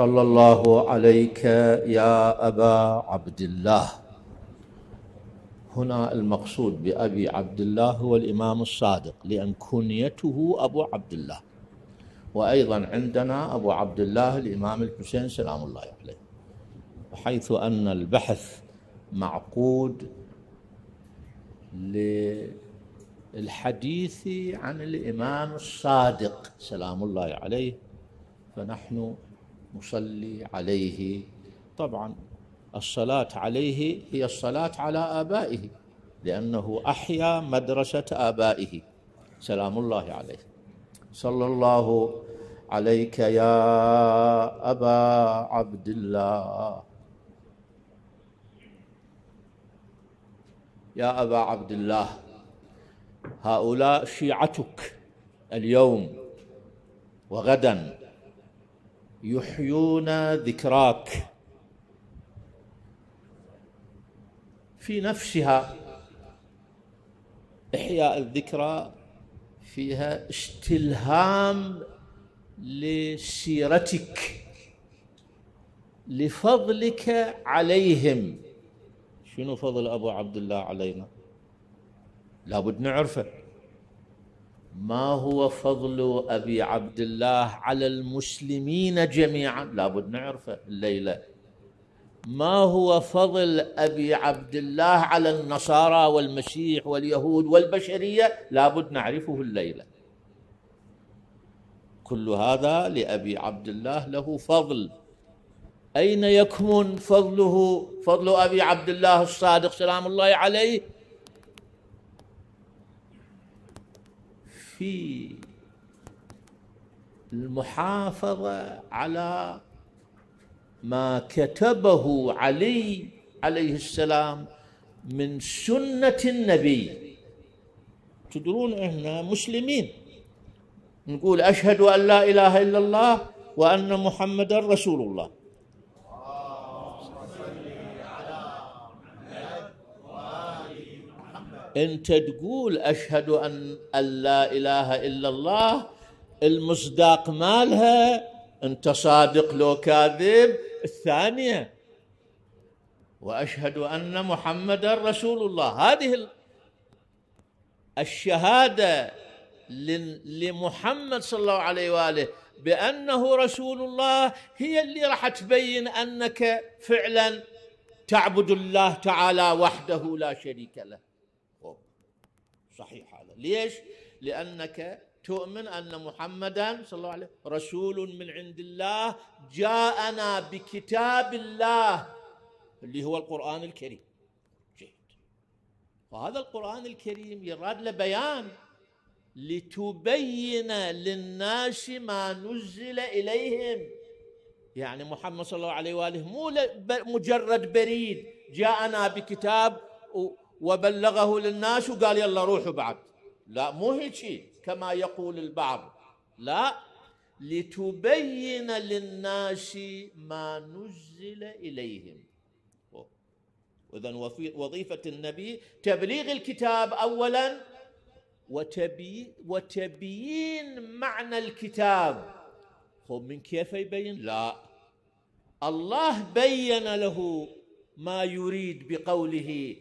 صلى الله عليك يا ابا عبد الله هنا المقصود بابي عبد الله هو الامام الصادق لان كنيته ابو عبد الله وايضا عندنا ابو عبد الله الامام الحسين سلام الله عليه حيث ان البحث معقود للحديث عن الامام الصادق سلام الله عليه فنحن نصلي عليه طبعا الصلاة عليه هي الصلاة على آبائه لأنه أحيا مدرسة آبائه سلام الله عليه صلى الله عليك يا أبا عبد الله يا أبا عبد الله هؤلاء شيعتك اليوم وغدا يحيون ذكراك في نفسها إحياء الذكرى فيها استلهام لسيرتك لفضلك عليهم شنو فضل أبو عبد الله علينا لابد نعرفه ما هو فضل ابي عبد الله على المسلمين جميعا لابد نعرفه الليله ما هو فضل ابي عبد الله على النصارى والمسيح واليهود والبشريه لابد نعرفه الليله كل هذا لابي عبد الله له فضل اين يكمن فضله فضل ابي عبد الله الصادق سلام الله عليه في المحافظه على ما كتبه علي عليه السلام من سنه النبي تدرون احنا مسلمين نقول اشهد ان لا اله الا الله وان محمدا رسول الله انت تقول اشهد ان لا اله الا الله المصداق مالها انت صادق لو كاذب الثانيه واشهد ان محمدا رسول الله هذه الشهاده لمحمد صلى الله عليه واله بانه رسول الله هي اللي راح تبين انك فعلا تعبد الله تعالى وحده لا شريك له صحيح هذا ليش لأنك تؤمن أن محمدا صلى الله عليه وسلم رسول من عند الله جاءنا بكتاب الله اللي هو القرآن الكريم جيد وهذا القرآن الكريم يراد لبيان لتبين للناس ما نزل إليهم يعني محمد صلى الله عليه وآله مو مجرد بريد جاءنا بكتاب وبلغه للناس وقال يلا روحوا بعد لا مو هيك كما يقول البعض لا لتبين للناس ما نزل إليهم إذا وظيفة النبي تبليغ الكتاب أولا وتبي وتبيين معنى الكتاب خب من كيف يبين؟ لا الله بين له ما يريد بقوله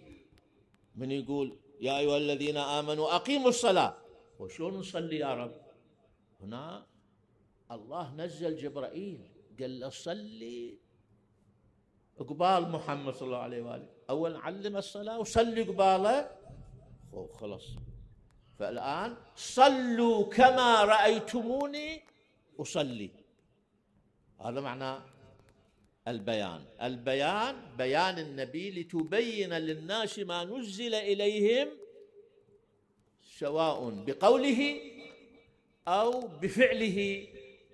من يقول يا أيها الذين آمنوا أقيموا الصلاة وشو نصلي يا رب هنا الله نزل جبرائيل قال له صلي قبال محمد صلى الله عليه وآله أول علم الصلاة وصلي قباله وخلص فالآن صلوا كما رأيتموني أصلي هذا معناه البيان البيان بيان النبي لتبين للناس ما نزل إليهم سواء بقوله أو بفعله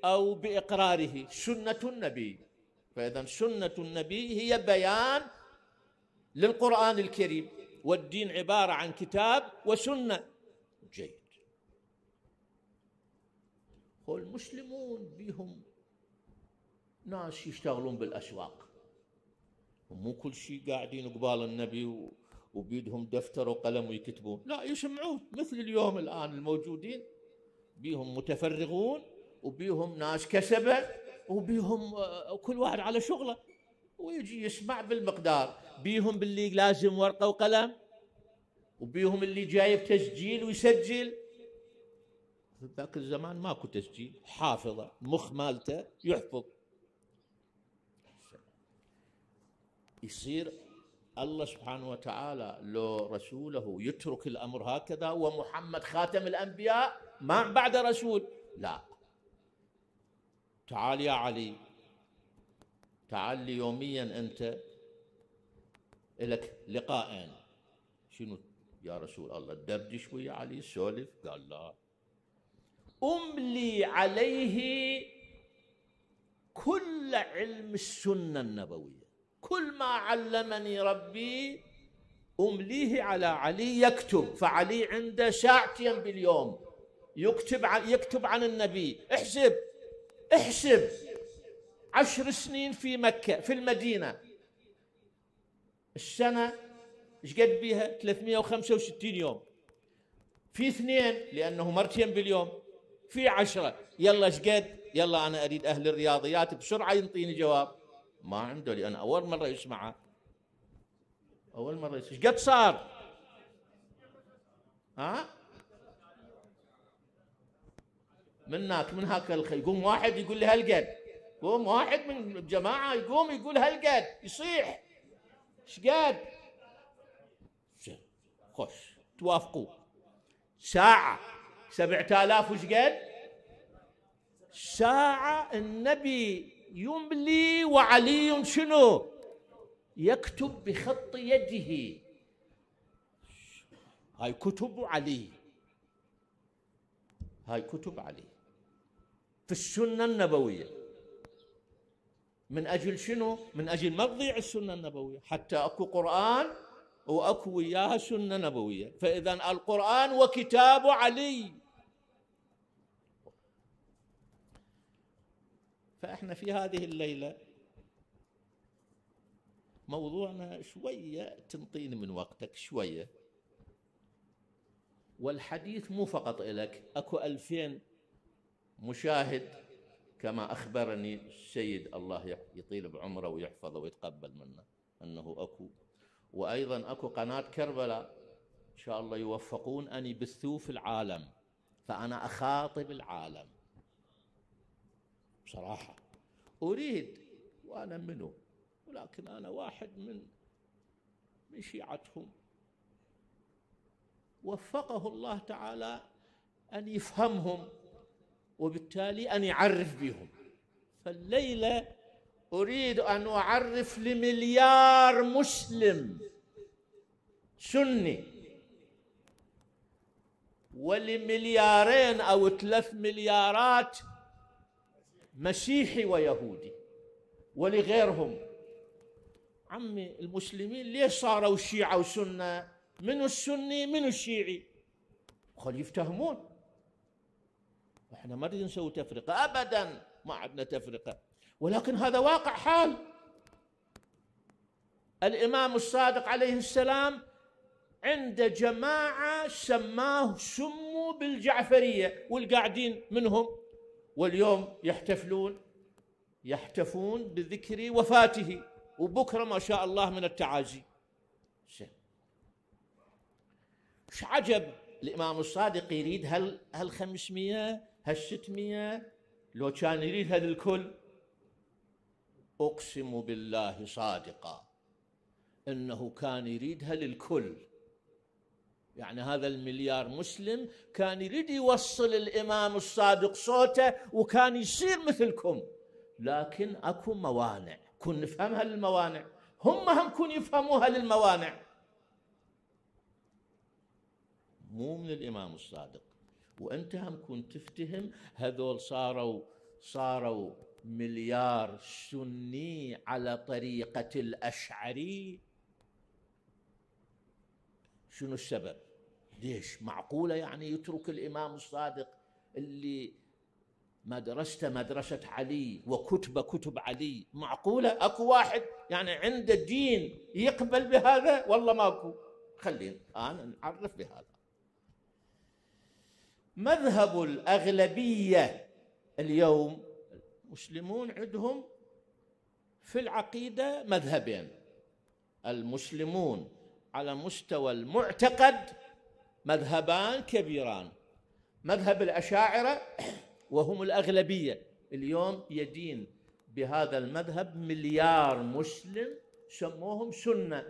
أو بإقراره سنة النبي فإذا سنة النبي هي بيان للقرآن الكريم والدين عبارة عن كتاب وسنة جيد والمسلمون بهم ناس يشتغلون بالأسواق ومو كل شيء قاعدين قبال النبي و... وبيدهم دفتر وقلم ويكتبون لا يسمعون مثل اليوم الآن الموجودين بيهم متفرغون وبيهم ناس كسبة وبيهم آه، كل واحد على شغله ويجي يسمع بالمقدار بيهم باللي لازم ورقة وقلم وبيهم اللي جايب تسجيل ويسجل ذاك الزمان ماكو تسجيل حافظه مخ مالته يحفظ يصير الله سبحانه وتعالى لو رسوله يترك الامر هكذا ومحمد خاتم الانبياء ما بعد رسول لا تعال يا علي تعال لي يوميا انت لك لقاءين شنو يا رسول الله دردش ويا علي سولف قال لا املي عليه كل علم السنه النبويه كل ما علمني ربي أمليه على علي يكتب فعلي عنده ساعتين باليوم يكتب عن يكتب عن النبي احسب احسب عشر سنين في مكة في المدينة السنة ايش قد بيها 365 يوم في اثنين لأنه مرتين باليوم في عشرة يلا ايش قد يلا أنا أريد أهل الرياضيات بسرعة ينطيني جواب ما عنده لأن أول مرة يسمعها أول مرة ايش قد صار؟ ها؟ منك من هاك الخي يقوم واحد يقول لي هالقد يقوم واحد من الجماعة يقوم يقول هالقد يصيح ايش قد؟ خوش توافقوا ساعة سبعة آلاف وش قد؟ ساعة النبي يملي وعلي شنو يكتب بخط يده هاي كتب علي هاي كتب علي في السنة النبوية من أجل شنو؟ من أجل مضيع السنة النبوية حتى أكو قرآن وأكو وياها سنة نبوية فإذا القرآن وكتاب علي فاحنا في هذه الليله موضوعنا شويه تنطيني من وقتك شويه والحديث مو فقط لك اكو ألفين مشاهد كما اخبرني السيد الله يطيل بعمره ويحفظه ويتقبل منه انه اكو وايضا اكو قناه كربلاء ان شاء الله يوفقون اني بثوه في العالم فانا اخاطب العالم بصراحة أريد وأنا منه ولكن أنا واحد من من شيعتهم وفقه الله تعالى أن يفهمهم وبالتالي أن يعرف بهم فالليلة أريد أن أعرف لمليار مسلم سني ولمليارين أو ثلاث مليارات مسيحي ويهودي ولغيرهم عمي المسلمين ليش صاروا شيعة وسنة من السني من الشيعي خل يفتهمون احنا ما نريد نسوي تفرقة أبدا ما عندنا تفرقة ولكن هذا واقع حال الإمام الصادق عليه السلام عند جماعة سماه سموا بالجعفرية والقاعدين منهم واليوم يحتفلون يحتفون بذكر وفاته وبكرة ما شاء الله من التعازي مش عجب الإمام الصادق يريد هال هال 500 هال 600 لو كان يريد هذا الكل أقسم بالله صادقا إنه كان يريدها للكل يعني هذا المليار مسلم كان يريد يوصل الإمام الصادق صوته وكان يصير مثلكم لكن أكو موانع كن نفهمها للموانع هم هم كن يفهموها للموانع مو من الإمام الصادق وأنت هم كن تفتهم هذول صاروا صاروا مليار سني على طريقة الأشعري شنو السبب ليش معقولة يعني يترك الإمام الصادق اللي مدرسته مدرسة علي وكتب كتب علي معقولة أكو واحد يعني عنده دين يقبل بهذا والله ماكو خلينا أنا نعرف بهذا مذهب الأغلبية اليوم المسلمون عندهم في العقيدة مذهبين المسلمون على مستوى المعتقد مذهبان كبيران مذهب الأشاعرة وهم الأغلبية اليوم يدين بهذا المذهب مليار مسلم سموهم سنة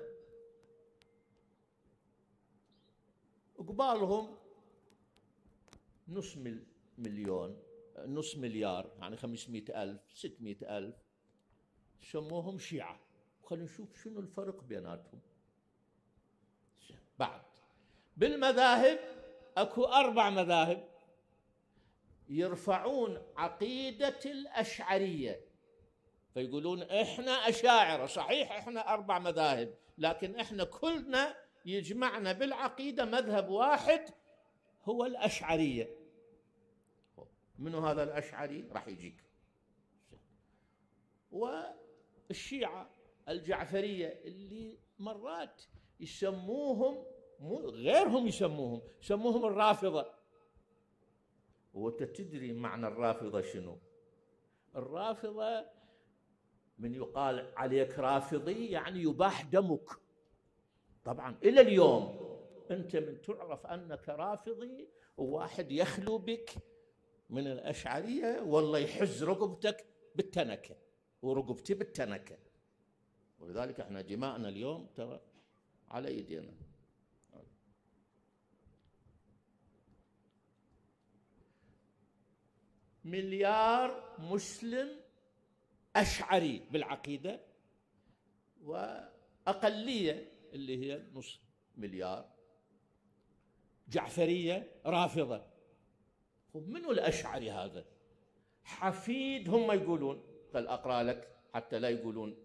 قبالهم نص مليون نص مليار يعني 500 ألف 600 ألف سموهم شيعة خلينا نشوف شنو الفرق بيناتهم بعد بالمذاهب اكو اربع مذاهب يرفعون عقيده الاشعريه فيقولون احنا اشاعره صحيح احنا اربع مذاهب لكن احنا كلنا يجمعنا بالعقيده مذهب واحد هو الاشعريه منو هذا الاشعري راح يجيك والشيعه الجعفريه اللي مرات يسموهم مو غيرهم يسموهم سموهم الرافضة وانت تدري معنى الرافضة شنو الرافضة من يقال عليك رافضي يعني يباح دمك طبعا إلى اليوم أنت من تعرف أنك رافضي وواحد يخلو بك من الأشعرية والله يحز رقبتك بالتنكة ورقبتي بالتنكة ولذلك احنا دماءنا اليوم ترى على ايدينا مليار مسلم أشعري بالعقيدة وأقلية اللي هي نصف مليار جعفرية رافضة منو الأشعري هذا حفيد هم يقولون قال أقرأ لك حتى لا يقولون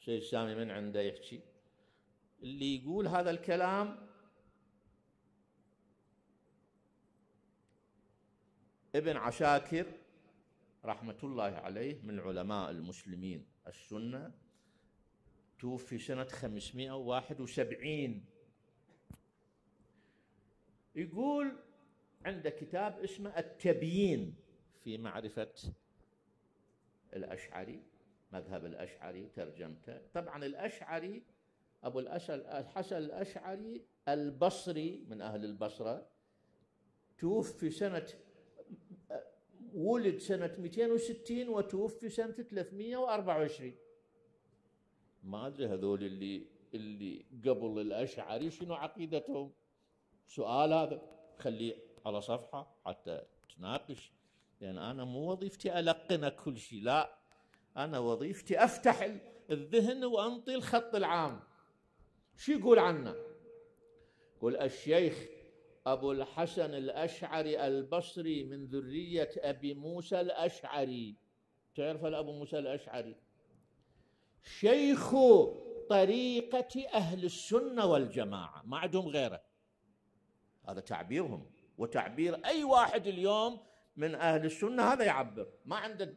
شيء سامي من عنده يحكي اللي يقول هذا الكلام ابن عشاكر رحمة الله عليه من علماء المسلمين السنة توفي سنة 571 يقول عنده كتاب اسمه التبيين في معرفة الأشعري مذهب الأشعري ترجمته طبعا الأشعري أبو الحسن الأشعري البصري من أهل البصرة توفي سنة ولد سنة 260 وتوفي سنة 324 ما أدري هذول اللي اللي قبل الأشعري شنو عقيدتهم سؤال هذا خليه على صفحة حتى تناقش لأن أنا مو وظيفتي ألقن كل شيء لا أنا وظيفتي أفتح الذهن وأنطي الخط العام شو يقول عنا يقول الشيخ أبو الحسن الأشعري البصري من ذرية أبي موسى الأشعري تعرف أبو موسى الأشعري شيخ طريقة أهل السنة والجماعة ما عندهم غيره هذا تعبيرهم وتعبير أي واحد اليوم من أهل السنة هذا يعبر ما عنده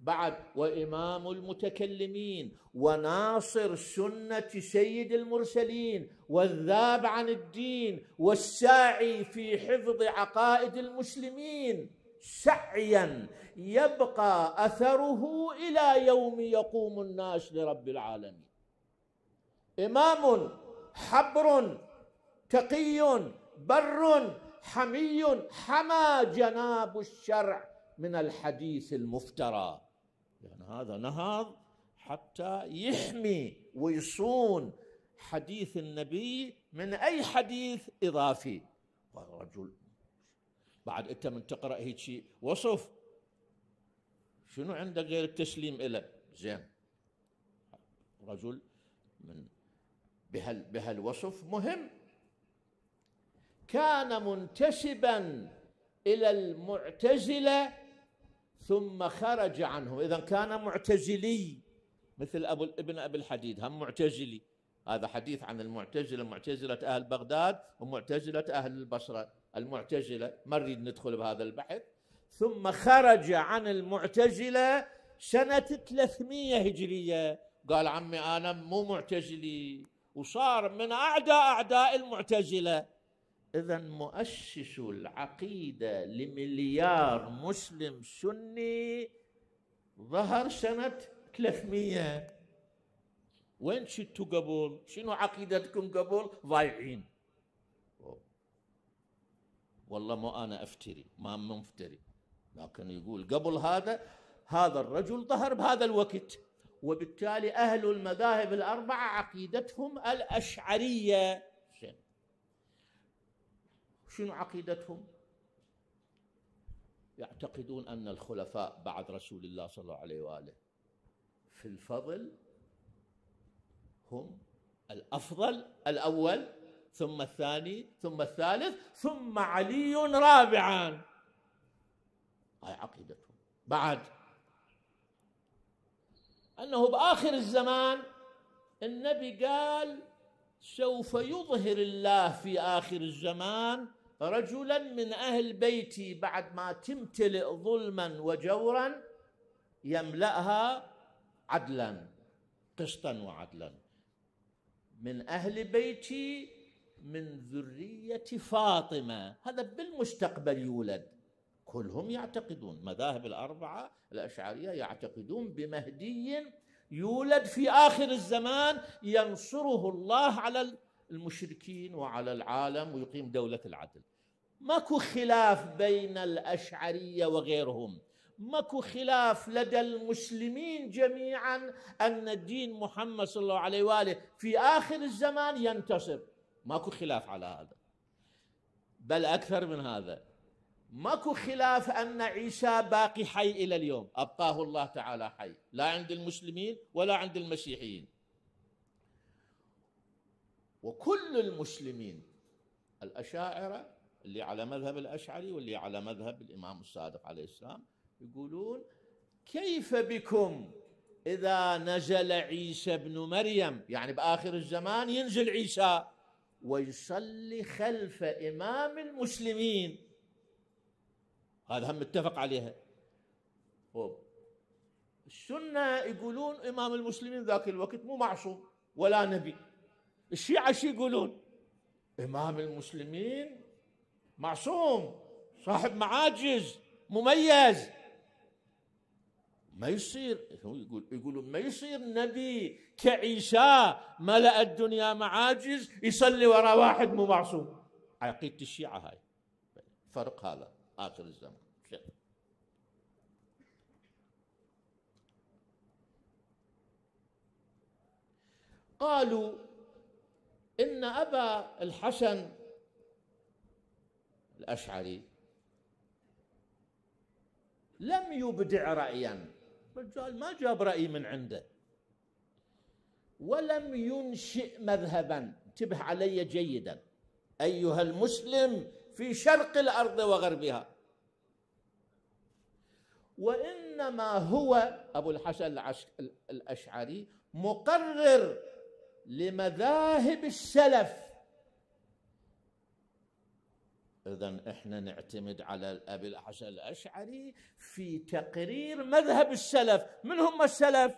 بعد وامام المتكلمين وناصر سنه سيد المرسلين والذاب عن الدين والساعي في حفظ عقائد المسلمين سعيا يبقى اثره الى يوم يقوم الناس لرب العالمين امام حبر تقي بر حمي حمى جناب الشرع من الحديث المفترى لأن يعني هذا نهض حتى يحمي ويصون حديث النبي من أي حديث إضافي رجل بعد أنت من تقرأ هيك شيء وصف شنو عندك غير التسليم إلى زين رجل من بهال بهالوصف مهم كان منتسبا إلى المعتزلة ثم خرج عنهم إذا كان معتزلي مثل أبو ابن أبي الحديد هم معتزلي هذا حديث عن المعتزلة معتزلة أهل بغداد ومعتزلة أهل البصرة المعتزلة ما نريد ندخل بهذا البحث ثم خرج عن المعتزلة سنة 300 هجرية قال عمي أنا مو معتزلي وصار من أعداء أعداء المعتزلة اذا مؤسس العقيده لمليار مسلم سني ظهر سنه 300 وين شتوا قبل؟ شنو عقيدتكم قبل؟ ضايعين والله مو انا افتري ما مفتري لكن يقول قبل هذا هذا الرجل ظهر بهذا الوقت وبالتالي اهل المذاهب الاربعه عقيدتهم الاشعريه شنو عقيدتهم؟ يعتقدون أن الخلفاء بعد رسول الله صلى الله عليه وآله في الفضل هم الأفضل الأول ثم الثاني ثم الثالث ثم علي رابعا هاي عقيدتهم بعد أنه بآخر الزمان النبي قال سوف يظهر الله في آخر الزمان رجلا من اهل بيتي بعد ما تمتلئ ظلما وجورا يملاها عدلا قسطا وعدلا من اهل بيتي من ذريه فاطمه هذا بالمستقبل يولد كلهم يعتقدون مذاهب الاربعه الاشعريه يعتقدون بمهدي يولد في اخر الزمان ينصره الله على المشركين وعلى العالم ويقيم دولة العدل ماكو خلاف بين الأشعرية وغيرهم ماكو خلاف لدى المسلمين جميعا أن دين محمد صلى الله عليه وآله في آخر الزمان ينتصر ماكو خلاف على هذا بل أكثر من هذا ماكو خلاف أن عيسى باقي حي إلى اليوم أبقاه الله تعالى حي لا عند المسلمين ولا عند المسيحيين وكل المسلمين الأشاعرة اللي على مذهب الأشعري واللي على مذهب الإمام الصادق عليه السلام يقولون كيف بكم إذا نزل عيسى بن مريم يعني بآخر الزمان ينزل عيسى ويصلي خلف إمام المسلمين هذا هم متفق عليها طيب. السنة يقولون إمام المسلمين ذاك الوقت مو معصوم ولا نبي الشيعة شو يقولون إمام المسلمين معصوم صاحب معاجز مميز ما يصير هو يقول يقولون ما يصير نبي كعيسى ملأ الدنيا معاجز يصلي وراء واحد مو معصوم عقيدة الشيعة هاي فرق هذا آخر الزمن قالوا إن أبا الحسن الأشعري لم يبدع رأيا الرجال ما جاب رأي من عنده ولم ينشئ مذهبا انتبه علي جيدا أيها المسلم في شرق الأرض وغربها وإنما هو أبو الحسن الأشعري مقرر لمذاهب السلف إذا إحنا نعتمد على ابي الحسن الأشعري في تقرير مذهب السلف من هم السلف؟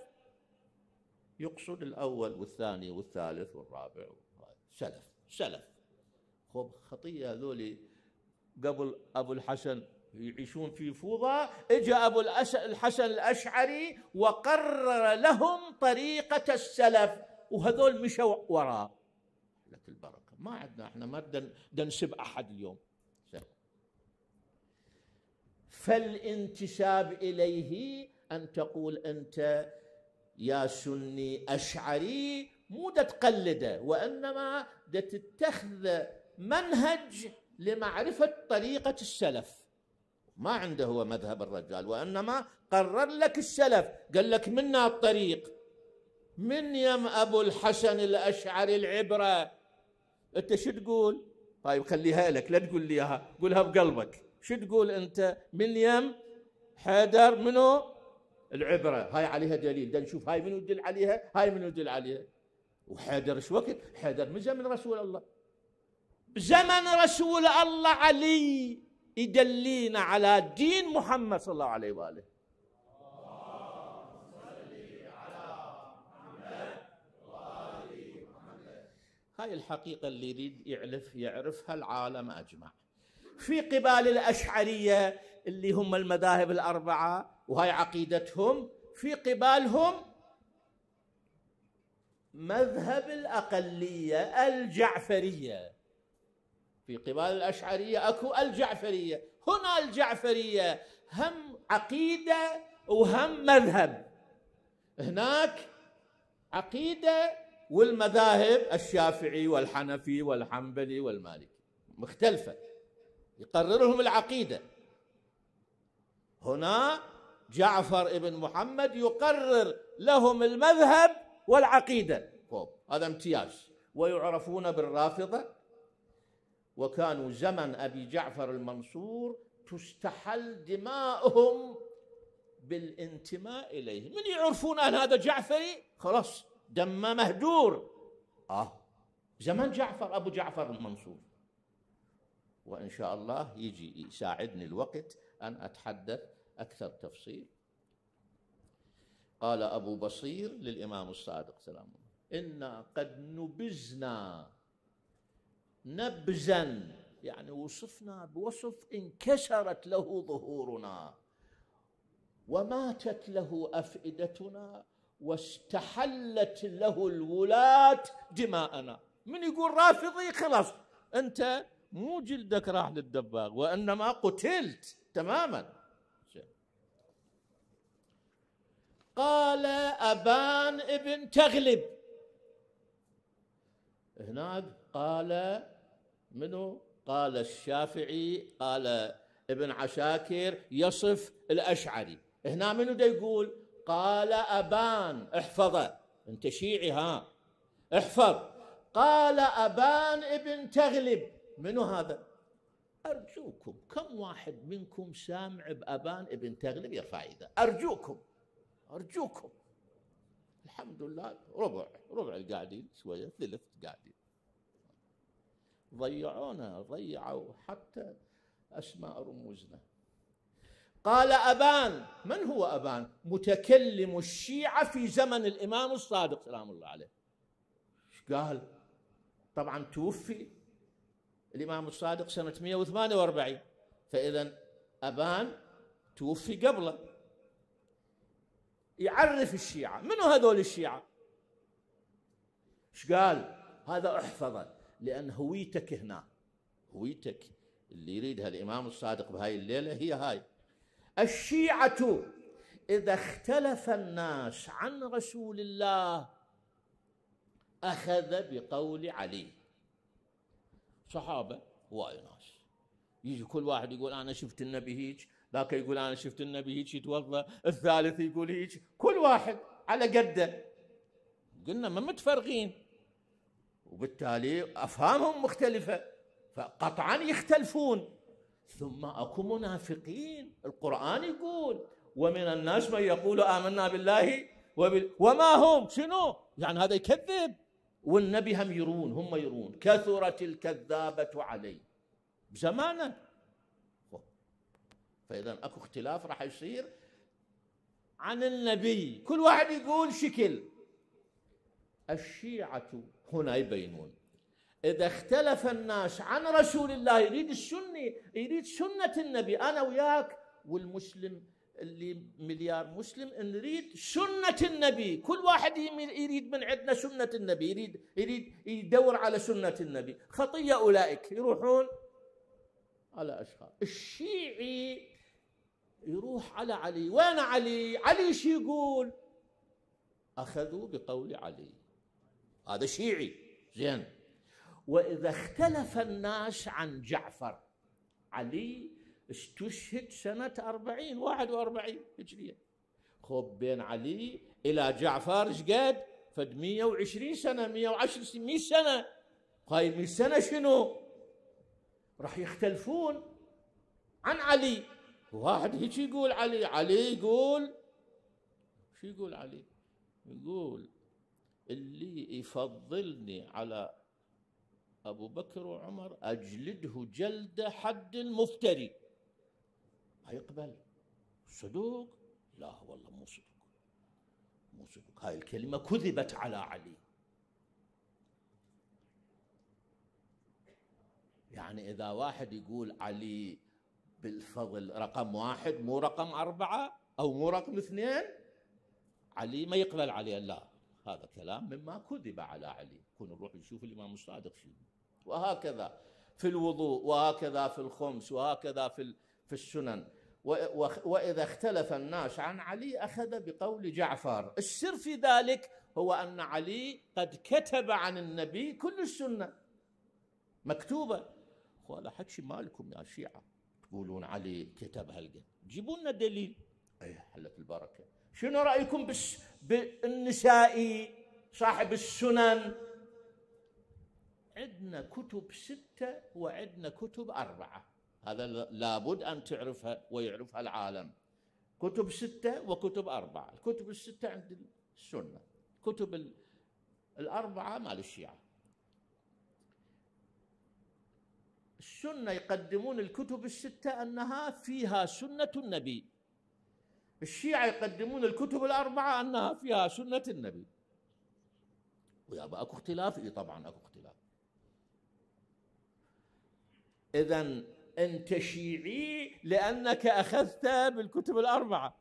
يقصد الأول والثاني والثالث والرابع سلف سلف خب خطية ذولي قبل أبو الحسن يعيشون في فوضى اجى أبو الحسن الأشعري وقرر لهم طريقة السلف وهذول مشوا وراه لك البركه ما عندنا احنا ما بدنا نسب احد اليوم فالانتساب اليه ان تقول انت يا سني اشعري مو دا تقلده وانما دا تتخذ منهج لمعرفه طريقه السلف ما عنده هو مذهب الرجال وانما قرر لك السلف قال لك منا الطريق من يم ابو الحسن الاشعري العبره انت شو تقول؟ طيب خليها لك لا تقول لي اياها قولها بقلبك شو تقول انت؟ من يم حيدر منو؟ العبره هاي عليها دليل دا نشوف هاي منو يدل عليها هاي منو يدل عليها وحيدر ايش وقت؟ حيدر من زمن رسول الله زمن رسول الله علي يدلينا على دين محمد صلى الله عليه واله هاي الحقيقة اللي يريد يعرف يعرفها العالم أجمع في قبال الأشعرية اللي هم المذاهب الأربعة وهاي عقيدتهم في قبالهم مذهب الأقلية الجعفرية في قبال الأشعرية أكو الجعفرية هنا الجعفرية هم عقيدة وهم مذهب هناك عقيدة والمذاهب الشافعي والحنفي والحنبلي والمالكي مختلفة يقررهم العقيدة هنا جعفر ابن محمد يقرر لهم المذهب والعقيدة هذا امتياز ويعرفون بالرافضة وكانوا زمن أبي جعفر المنصور تستحل دماؤهم بالانتماء إليه من يعرفون أن هذا جعفري خلاص دمه مهدور اه زمان جعفر ابو جعفر المنصور وان شاء الله يجي يساعدني الوقت ان اتحدث اكثر تفصيل قال ابو بصير للامام الصادق سلام الله انا قد نبزنا نبزا يعني وصفنا بوصف انكسرت له ظهورنا وماتت له افئدتنا واستحلت له الولاة دماءنا من يقول رافضي خلاص أنت مو جلدك راح للدباغ وإنما قتلت تماما قال أبان ابن تغلب هناك قال منو قال الشافعي قال ابن عشاكر يصف الأشعري هنا منو دا يقول قال أبان احفظه أنت شيعي ها احفظ قال أبان ابن تغلب منو هذا أرجوكم كم واحد منكم سامع بأبان ابن تغلب يرفع إيده أرجوكم أرجوكم الحمد لله ربع ربع القاعدين شوية ثلث قاعدين ضيعونا ضيعوا حتى أسماء رموزنا قال أبان من هو أبان متكلم الشيعة في زمن الإمام الصادق سلام الله عليه قال طبعا توفي الإمام الصادق سنة 148 فإذا أبان توفي قبله يعرف الشيعة منو هذول الشيعة ايش قال هذا احفظه لأن هويتك هنا هويتك اللي يريدها الإمام الصادق بهاي الليلة هي هاي الشيعه اذا اختلف الناس عن رسول الله اخذ بقول علي صحابه هواي ناس يجي كل واحد يقول انا شفت النبي هيك ذاك يقول انا شفت النبي هيك يتوضا الثالث يقول هيك كل واحد على قده قلنا ما متفرقين وبالتالي افهامهم مختلفه فقطعا يختلفون ثم اكو منافقين القران يقول ومن الناس من يقول امنا بالله وبال... وما هم شنو يعني هذا يكذب والنبي هم يرون هم يرون كثرت الكذابه عليه بزمانه فاذا اكو اختلاف راح يصير عن النبي كل واحد يقول شكل الشيعه هنا يبينون إذا اختلف الناس عن رسول الله يريد السنة يريد سنة النبي أنا وياك والمسلم اللي مليار مسلم نريد سنة النبي كل واحد يريد من عندنا سنة النبي يريد يريد يدور على سنة النبي خطية أولئك يروحون على أشخاص الشيعي يروح على علي وين علي علي شو يقول أخذوا بقول علي هذا شيعي زين وإذا اختلف الناس عن جعفر علي استشهد سنة أربعين واحد وأربعين هجرية خب بين علي إلى جعفر شقد فد 120 سنة 110 سنة 100 سنة هاي 100 سنة شنو راح يختلفون عن علي واحد هيك يقول علي علي يقول شو يقول علي يقول اللي يفضلني على أبو بكر وعمر أجلده جلد حد المفتري ما يقبل صدوق لا والله مو صدوق مو صدوق هاي الكلمة كذبت على علي يعني إذا واحد يقول علي بالفضل رقم واحد مو رقم أربعة أو مو رقم اثنين علي ما يقبل عليه لا هذا كلام مما كذب على علي كون نروح نشوف الإمام الصادق شنو وهكذا في الوضوء وهكذا في الخمس وهكذا في في السنن واذا اختلف الناس عن علي اخذ بقول جعفر السر في ذلك هو ان علي قد كتب عن النبي كل السنه مكتوبه ولا حد مالكم يا شيعه تقولون علي كتب هالقد جيبوا لنا دليل اي حلت البركه شنو رايكم بالنسائي صاحب السنن عندنا كتب ستة وعندنا كتب أربعة هذا لابد أن تعرفها ويعرفها العالم كتب ستة وكتب أربعة الكتب الستة عند السنة كتب الأربعة مال الشيعة السنة يقدمون الكتب الستة أنها فيها سنة النبي الشيعة يقدمون الكتب الأربعة أنها فيها سنة النبي ويا أكو اختلاف إيه طبعا أكو إذا أنت شيعي لأنك أخذت بالكتب الأربعة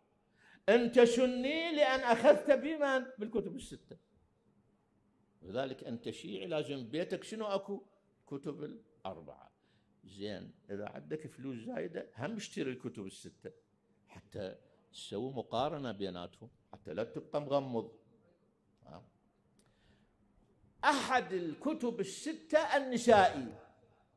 أنت سني لأن أخذت بمن؟ بالكتب الستة لذلك أنت شيعي لازم بيتك شنو أكو؟ كتب الأربعة زين إذا عندك فلوس زايدة هم اشتري الكتب الستة حتى تسوي مقارنة بيناتهم حتى لا تبقى مغمض أحد الكتب الستة النسائيه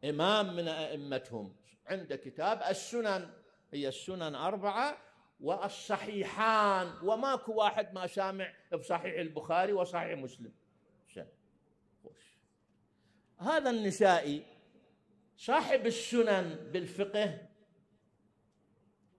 إمام من أئمتهم عنده كتاب السنن هي السنن أربعة والصحيحان وماكو واحد ما سامع بصحيح البخاري وصحيح مسلم هذا النسائي صاحب السنن بالفقه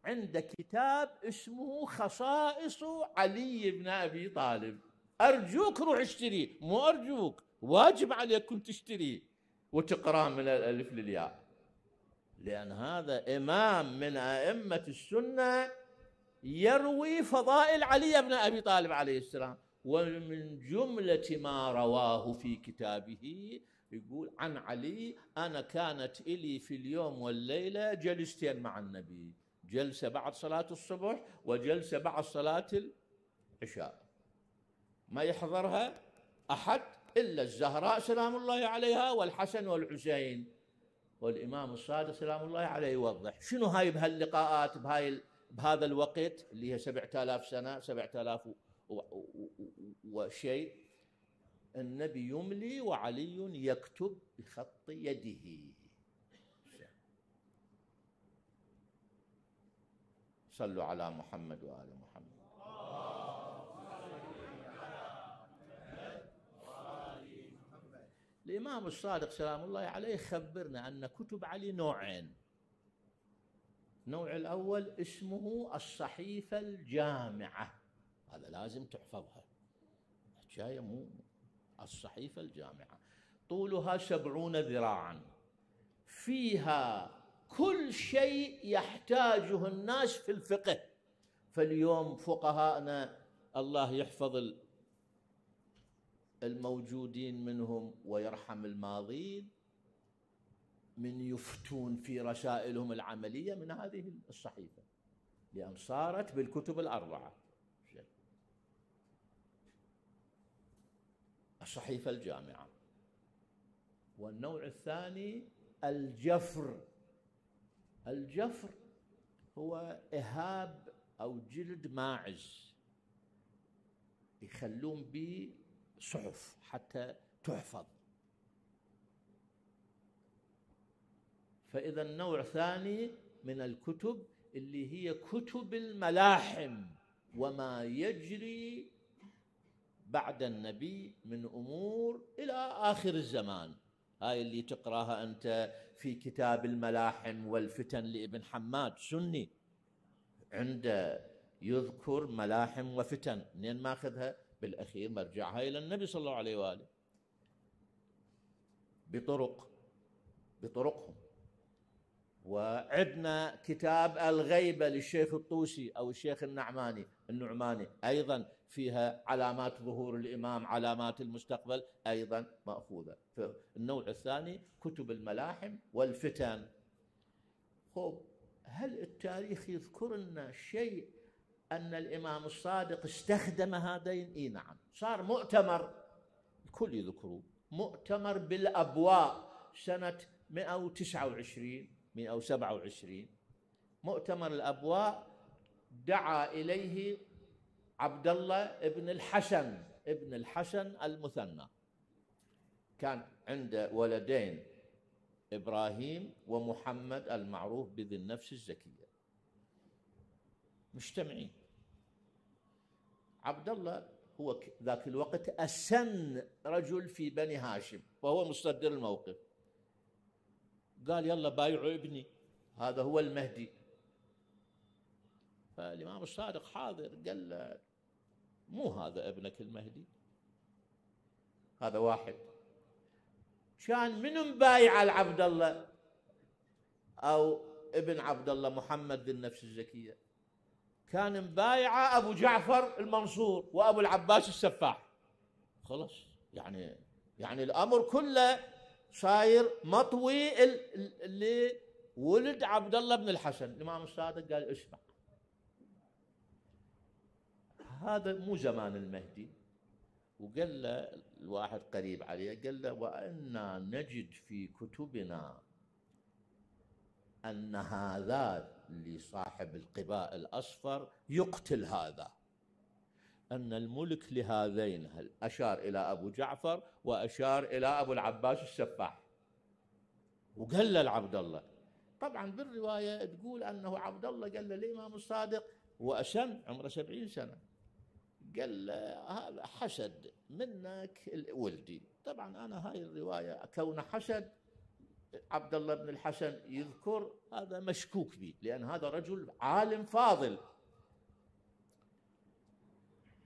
عنده كتاب اسمه خصائص علي بن أبي طالب أرجوك روح اشتريه مو أرجوك واجب عليك كنت تشتريه وتقرأ من الألف للياء لأن هذا إمام من أئمة السنة يروي فضائل علي بن أبي طالب عليه السلام ومن جملة ما رواه في كتابه يقول عن علي أنا كانت إلي في اليوم والليلة جلستين مع النبي جلسة بعد صلاة الصبح وجلسة بعد صلاة العشاء ما يحضرها أحد إلا الزهراء سلام الله عليها والحسن والحسين والإمام الصادق سلام الله عليه يوضح شنو هاي بهاللقاءات بهاي بهذا الوقت اللي هي 7000 سنة 7000 وشيء النبي يملي وعلي يكتب بخط يده صلوا على محمد وآل محمد الإمام الصادق سلام الله عليه خبرنا أن كتب علي نوعين النوع الأول اسمه الصحيفة الجامعة هذا لازم تحفظها حكاية مو الصحيفة الجامعة طولها سبعون ذراعا فيها كل شيء يحتاجه الناس في الفقه فاليوم فقهاءنا الله يحفظ الموجودين منهم ويرحم الماضين من يفتون في رسائلهم العملية من هذه الصحيفة لأن صارت بالكتب الأربعة الصحيفة الجامعة والنوع الثاني الجفر الجفر هو إهاب أو جلد ماعز يخلون به صحف حتى تحفظ فإذا النوع ثاني من الكتب اللي هي كتب الملاحم وما يجري بعد النبي من امور الى اخر الزمان هاي اللي تقراها انت في كتاب الملاحم والفتن لابن حماد سني عنده يذكر ملاحم وفتن منين ماخذها بالأخير مرجعها إلى النبي صلى الله عليه وآله بطرق بطرقهم وعندنا كتاب الغيبة للشيخ الطوسي أو الشيخ النعماني النعماني أيضا فيها علامات ظهور الإمام علامات المستقبل أيضا مأخوذة فالنوع الثاني كتب الملاحم والفتن خب هل التاريخ يذكر لنا شيء أن الإمام الصادق استخدم هذين إي نعم صار مؤتمر الكل يذكروه مؤتمر بالأبواء سنة 129 127 مؤتمر الأبواء دعا إليه عبد الله ابن الحسن ابن الحسن المثنى كان عنده ولدين إبراهيم ومحمد المعروف بذي النفس الزكية مجتمعين عبد الله هو ذاك الوقت أسن رجل في بني هاشم وهو مصدر الموقف قال يلا بايعوا ابني هذا هو المهدي فالإمام الصادق حاضر قال له مو هذا ابنك المهدي هذا واحد كان من بايع على عبد الله أو ابن عبد الله محمد ذي النفس الزكيه كان مبايعه ابو جعفر المنصور وابو العباس السفاح خلص يعني يعني الامر كله صاير مطوي اللي ولد عبد الله بن الحسن الامام الصادق قال اسمع هذا مو زمان المهدي وقال له الواحد قريب عليه قال له وأنا نجد في كتبنا أن هذا لصاحب القباء الأصفر يقتل هذا أن الملك لهذين أشار إلى أبو جعفر وأشار إلى أبو العباس السفاح وقال عبد الله طبعا بالرواية تقول أنه عبد الله قال للإمام الصادق وأسن عمره سبعين سنة قال له هذا حسد منك ولدي طبعا أنا هاي الرواية كون حسد عبد الله بن الحسن يذكر هذا مشكوك به لأن هذا رجل عالم فاضل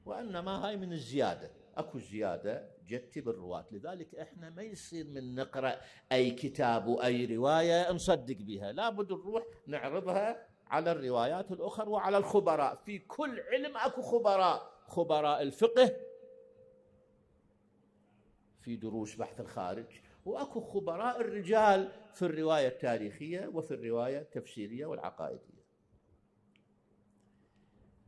وإنما هاي من الزيادة أكو زيادة جت بالرواة لذلك إحنا ما يصير من نقرأ أي كتاب وأي رواية نصدق بها لابد نروح نعرضها على الروايات الأخرى وعلى الخبراء في كل علم أكو خبراء خبراء الفقه في دروس بحث الخارج واكو خبراء الرجال في الروايه التاريخيه وفي الروايه التفسيريه والعقائديه.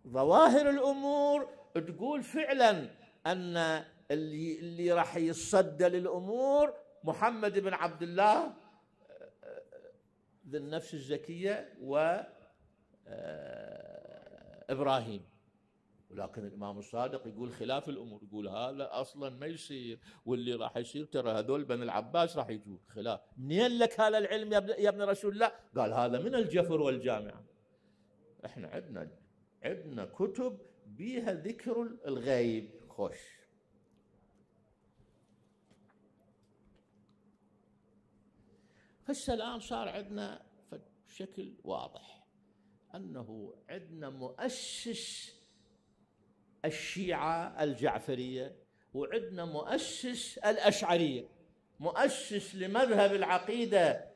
ظواهر الامور تقول فعلا ان اللي اللي راح يتصدى للامور محمد بن عبد الله آه، آه، آه، ذي النفس الزكيه و ابراهيم ولكن الامام الصادق يقول خلاف الامور يقول هذا اصلا ما يصير واللي راح يصير ترى هذول بن العباس راح يجون خلاف منين لك هذا العلم يا ابن رسول الله قال هذا من الجفر والجامعه احنا عندنا عندنا كتب بيها ذكر الغيب خوش هسه الان صار عندنا بشكل واضح انه عندنا مؤسس الشيعة الجعفرية وعندنا مؤسس الأشعرية مؤسس لمذهب العقيدة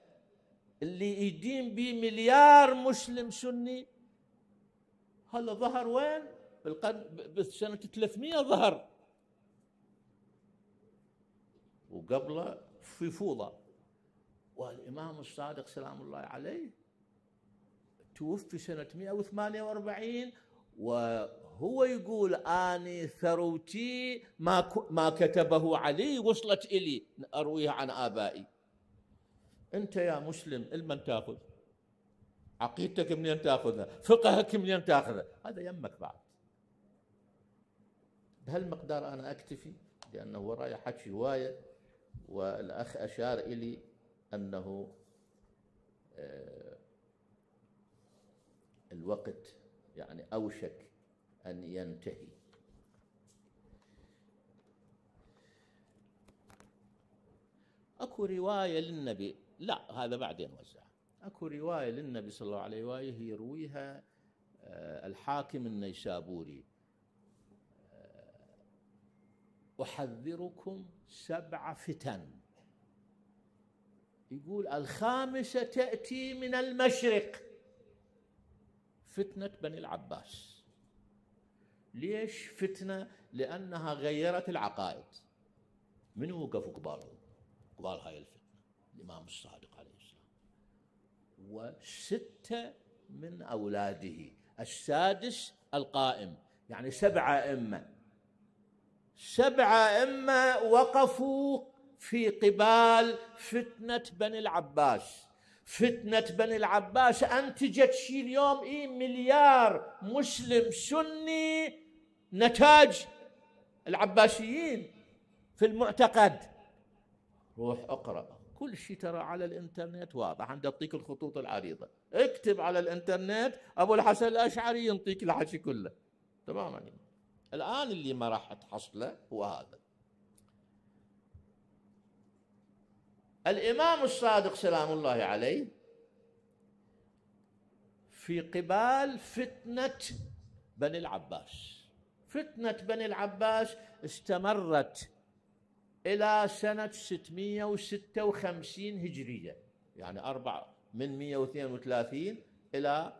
اللي يدين به مليار مسلم سني هلا ظهر وين؟ بالقرن بسنة 300 ظهر وقبله في فوضى والإمام الصادق سلام الله عليه توفي سنة 148 و هو يقول أني ثروتي ما, ما كتبه علي وصلت إلي أرويها عن آبائي أنت يا مسلم لمن تأخذ عقيدتك منين تأخذها فقهك منين تاخذها؟ هذا يمك بعد بهالمقدار أنا أكتفي لأنه وراي حكي هواية والأخ أشار إلي أنه آه، الوقت يعني أوشك أن ينتهي أكو رواية للنبي لا هذا بعدين وزع أكو رواية للنبي صلى الله عليه وآله يرويها آه، الحاكم النيسابوري آه، أحذركم سبع فتن يقول الخامسة تأتي من المشرق فتنة بني العباس ليش فتنة لأنها غيرت العقائد من وقفوا قبال قبال هاي الفتنة الإمام الصادق عليه السلام وستة من أولاده السادس القائم يعني سبعة أئمة سبعة أئمة وقفوا في قبال فتنة بني العباس فتنة بني العباس أنتجت شي اليوم إيه مليار مسلم سني نتاج العباسيين في المعتقد روح اقرا كل شيء ترى على الانترنت واضح عند يعطيك الخطوط العريضه اكتب على الانترنت ابو الحسن الاشعري ينطيك الحكي كله تماما الان اللي ما راح تحصله هو هذا الامام الصادق سلام الله عليه في قبال فتنه بني العباس فتنة بني العباس استمرت إلى سنة 656 هجرية يعني أربع من 132 إلى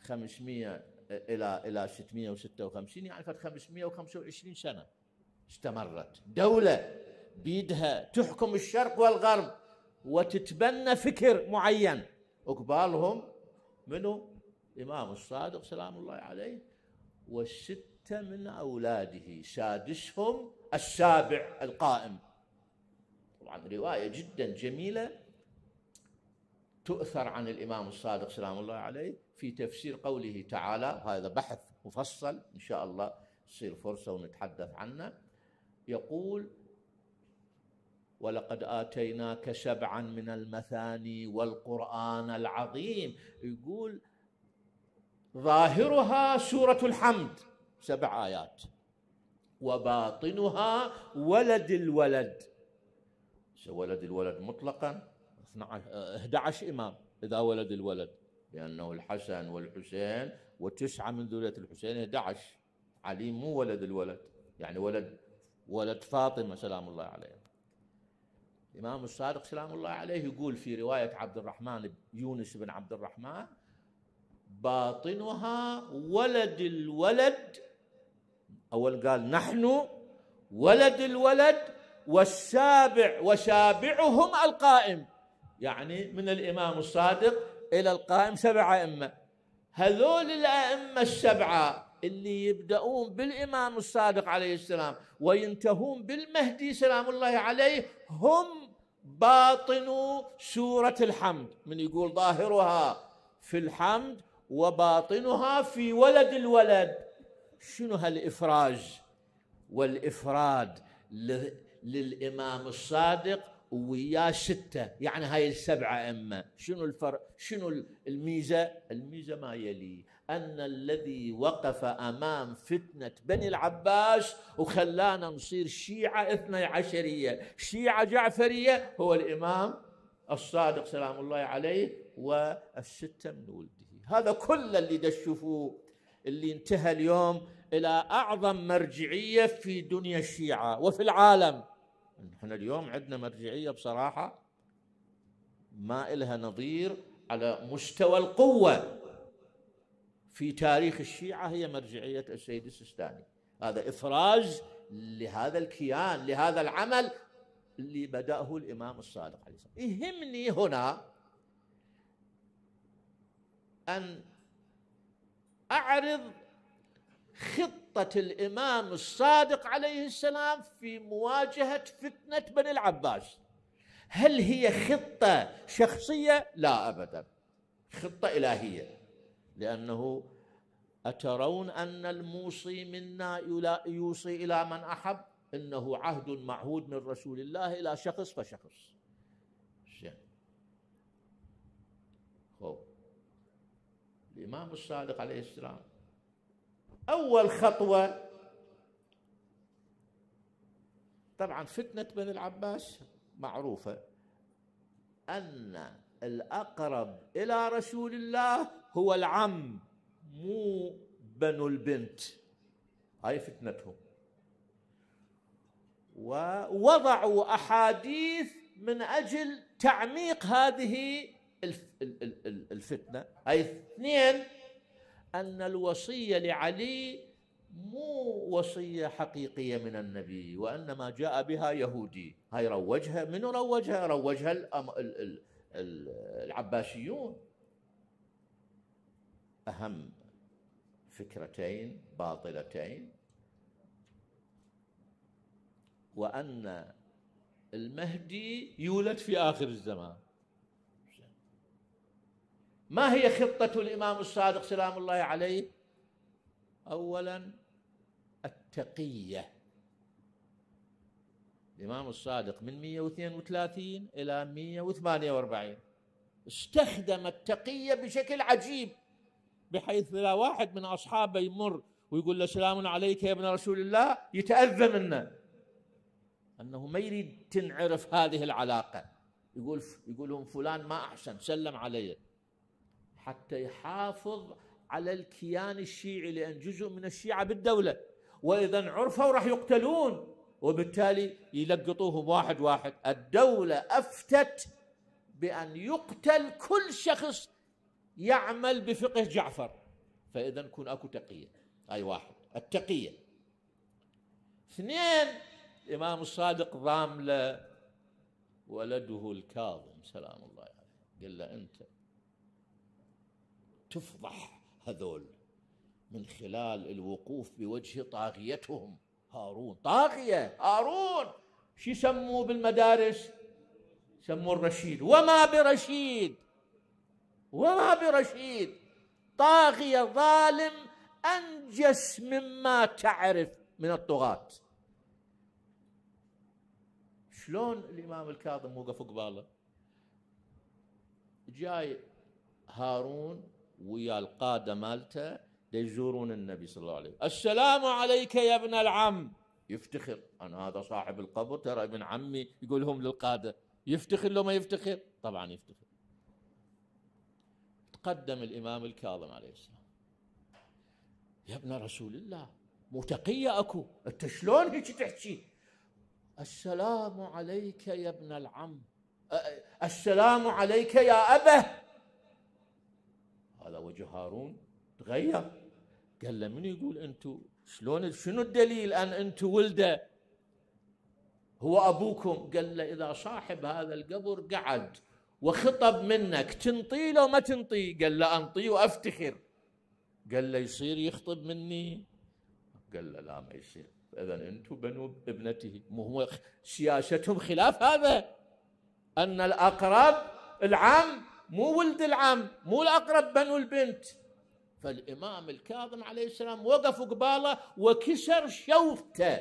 500 إلى إلى 656 يعني فت 525 سنة استمرت دولة بيدها تحكم الشرق والغرب وتتبنى فكر معين وقبالهم منو؟ الامام الصادق سلام الله عليه والست من أولاده سادسهم السابع القائم طبعا رواية جدا جميلة تؤثر عن الإمام الصادق سلام الله عليه في تفسير قوله تعالى هذا بحث مفصل إن شاء الله تصير فرصة ونتحدث عنه يقول ولقد آتيناك سبعا من المثاني والقرآن العظيم يقول ظاهرها سورة الحمد سبع آيات وباطنها ولد الولد ولد الولد مطلقا 11 آه، إمام إذا ولد الولد لأنه الحسن والحسين وتسعة من ذرية الحسين 11 علي مو ولد الولد يعني ولد ولد فاطمة سلام الله عليها الإمام الصادق سلام الله عليه يقول في رواية عبد الرحمن يونس بن عبد الرحمن باطنها ولد الولد أول قال نحن ولد الولد والسابع وسابعهم القائم يعني من الإمام الصادق إلى القائم سبع أئمة هذول الأئمة السبعة اللي يبدأون بالإمام الصادق عليه السلام وينتهون بالمهدي سلام الله عليه هم باطن سورة الحمد من يقول ظاهرها في الحمد وباطنها في ولد الولد شنو هالإفراج والإفراد للإمام الصادق وياه ستة يعني هاي السبعة أمة شنو الفرق شنو الميزة الميزة ما يلي أن الذي وقف أمام فتنة بني العباس وخلانا نصير شيعة اثنى عشرية شيعة جعفرية هو الإمام الصادق سلام الله عليه والستة من ولده هذا كل اللي دشفوه اللي انتهى اليوم الى اعظم مرجعيه في دنيا الشيعه وفي العالم نحن اليوم عندنا مرجعيه بصراحه ما إلها نظير على مستوى القوه في تاريخ الشيعه هي مرجعيه السيد السيستاني هذا افراز لهذا الكيان لهذا العمل اللي بدأه الإمام الصادق عليه السلام يهمني هنا أن اعرض خطه الامام الصادق عليه السلام في مواجهه فتنه بني العباس هل هي خطه شخصيه لا ابدا خطه الهيه لانه اترون ان الموصي منا يوصي الى من احب انه عهد معهود من رسول الله الى شخص فشخص الإمام الصادق عليه السلام أول خطوة طبعا فتنة بني العباس معروفة أن الأقرب إلى رسول الله هو العم مو بنو البنت هاي فتنتهم ووضعوا أحاديث من أجل تعميق هذه الفتنة أي اثنين أن الوصية لعلي مو وصية حقيقية من النبي وإنما جاء بها يهودي هاي روجها من روجها روجها العباسيون أهم فكرتين باطلتين وأن المهدي يولد في آخر الزمان ما هي خطة الإمام الصادق سلام الله عليه أولا التقية الإمام الصادق من 132 إلى 148 استخدم التقية بشكل عجيب بحيث لا واحد من أصحابه يمر ويقول له سلام عليك يا ابن رسول الله يتأذى منه أنه ما يريد تنعرف هذه العلاقة يقول يقولون فلان ما أحسن سلم عليه حتى يحافظ على الكيان الشيعي لأن جزء من الشيعة بالدولة وإذا عرفوا راح يقتلون وبالتالي يلقطوهم واحد واحد الدولة أفتت بأن يقتل كل شخص يعمل بفقه جعفر فإذا نكون أكو تقية هاي واحد التقية اثنين الإمام الصادق ضام له ولده الكاظم سلام الله عليه قال له أنت تفضح هذول من خلال الوقوف بوجه طاغيتهم هارون طاغية هارون شو يسموه بالمدارس سموه الرشيد وما برشيد وما برشيد طاغية ظالم أنجس مما تعرف من الطغاة شلون الإمام الكاظم وقف قباله جاي هارون ويا القاده مالته يزورون النبي صلى الله عليه وسلم السلام عليك يا ابن العم يفتخر انا هذا صاحب القبر ترى ابن عمي يقولهم للقاده يفتخر لو ما يفتخر طبعا يفتخر تقدم الامام الكاظم عليه السلام يا ابن رسول الله مو تقية اكو انت شلون هيك تحكي السلام عليك يا ابن العم السلام عليك يا ابه هذا وجه هارون تغير قال له من يقول انتم شلون شنو الدليل ان انتم ولده هو ابوكم قال له اذا صاحب هذا القبر قعد وخطب منك تنطي لو ما تنطي قال له انطي وافتخر قال له يصير يخطب مني قال له لا ما يصير اذا انتم بنو ابنته مو هو سياستهم خلاف هذا ان الاقرب العام مو ولد العم مو الأقرب بنو البنت فالإمام الكاظم عليه السلام وقف قباله وكسر شوكته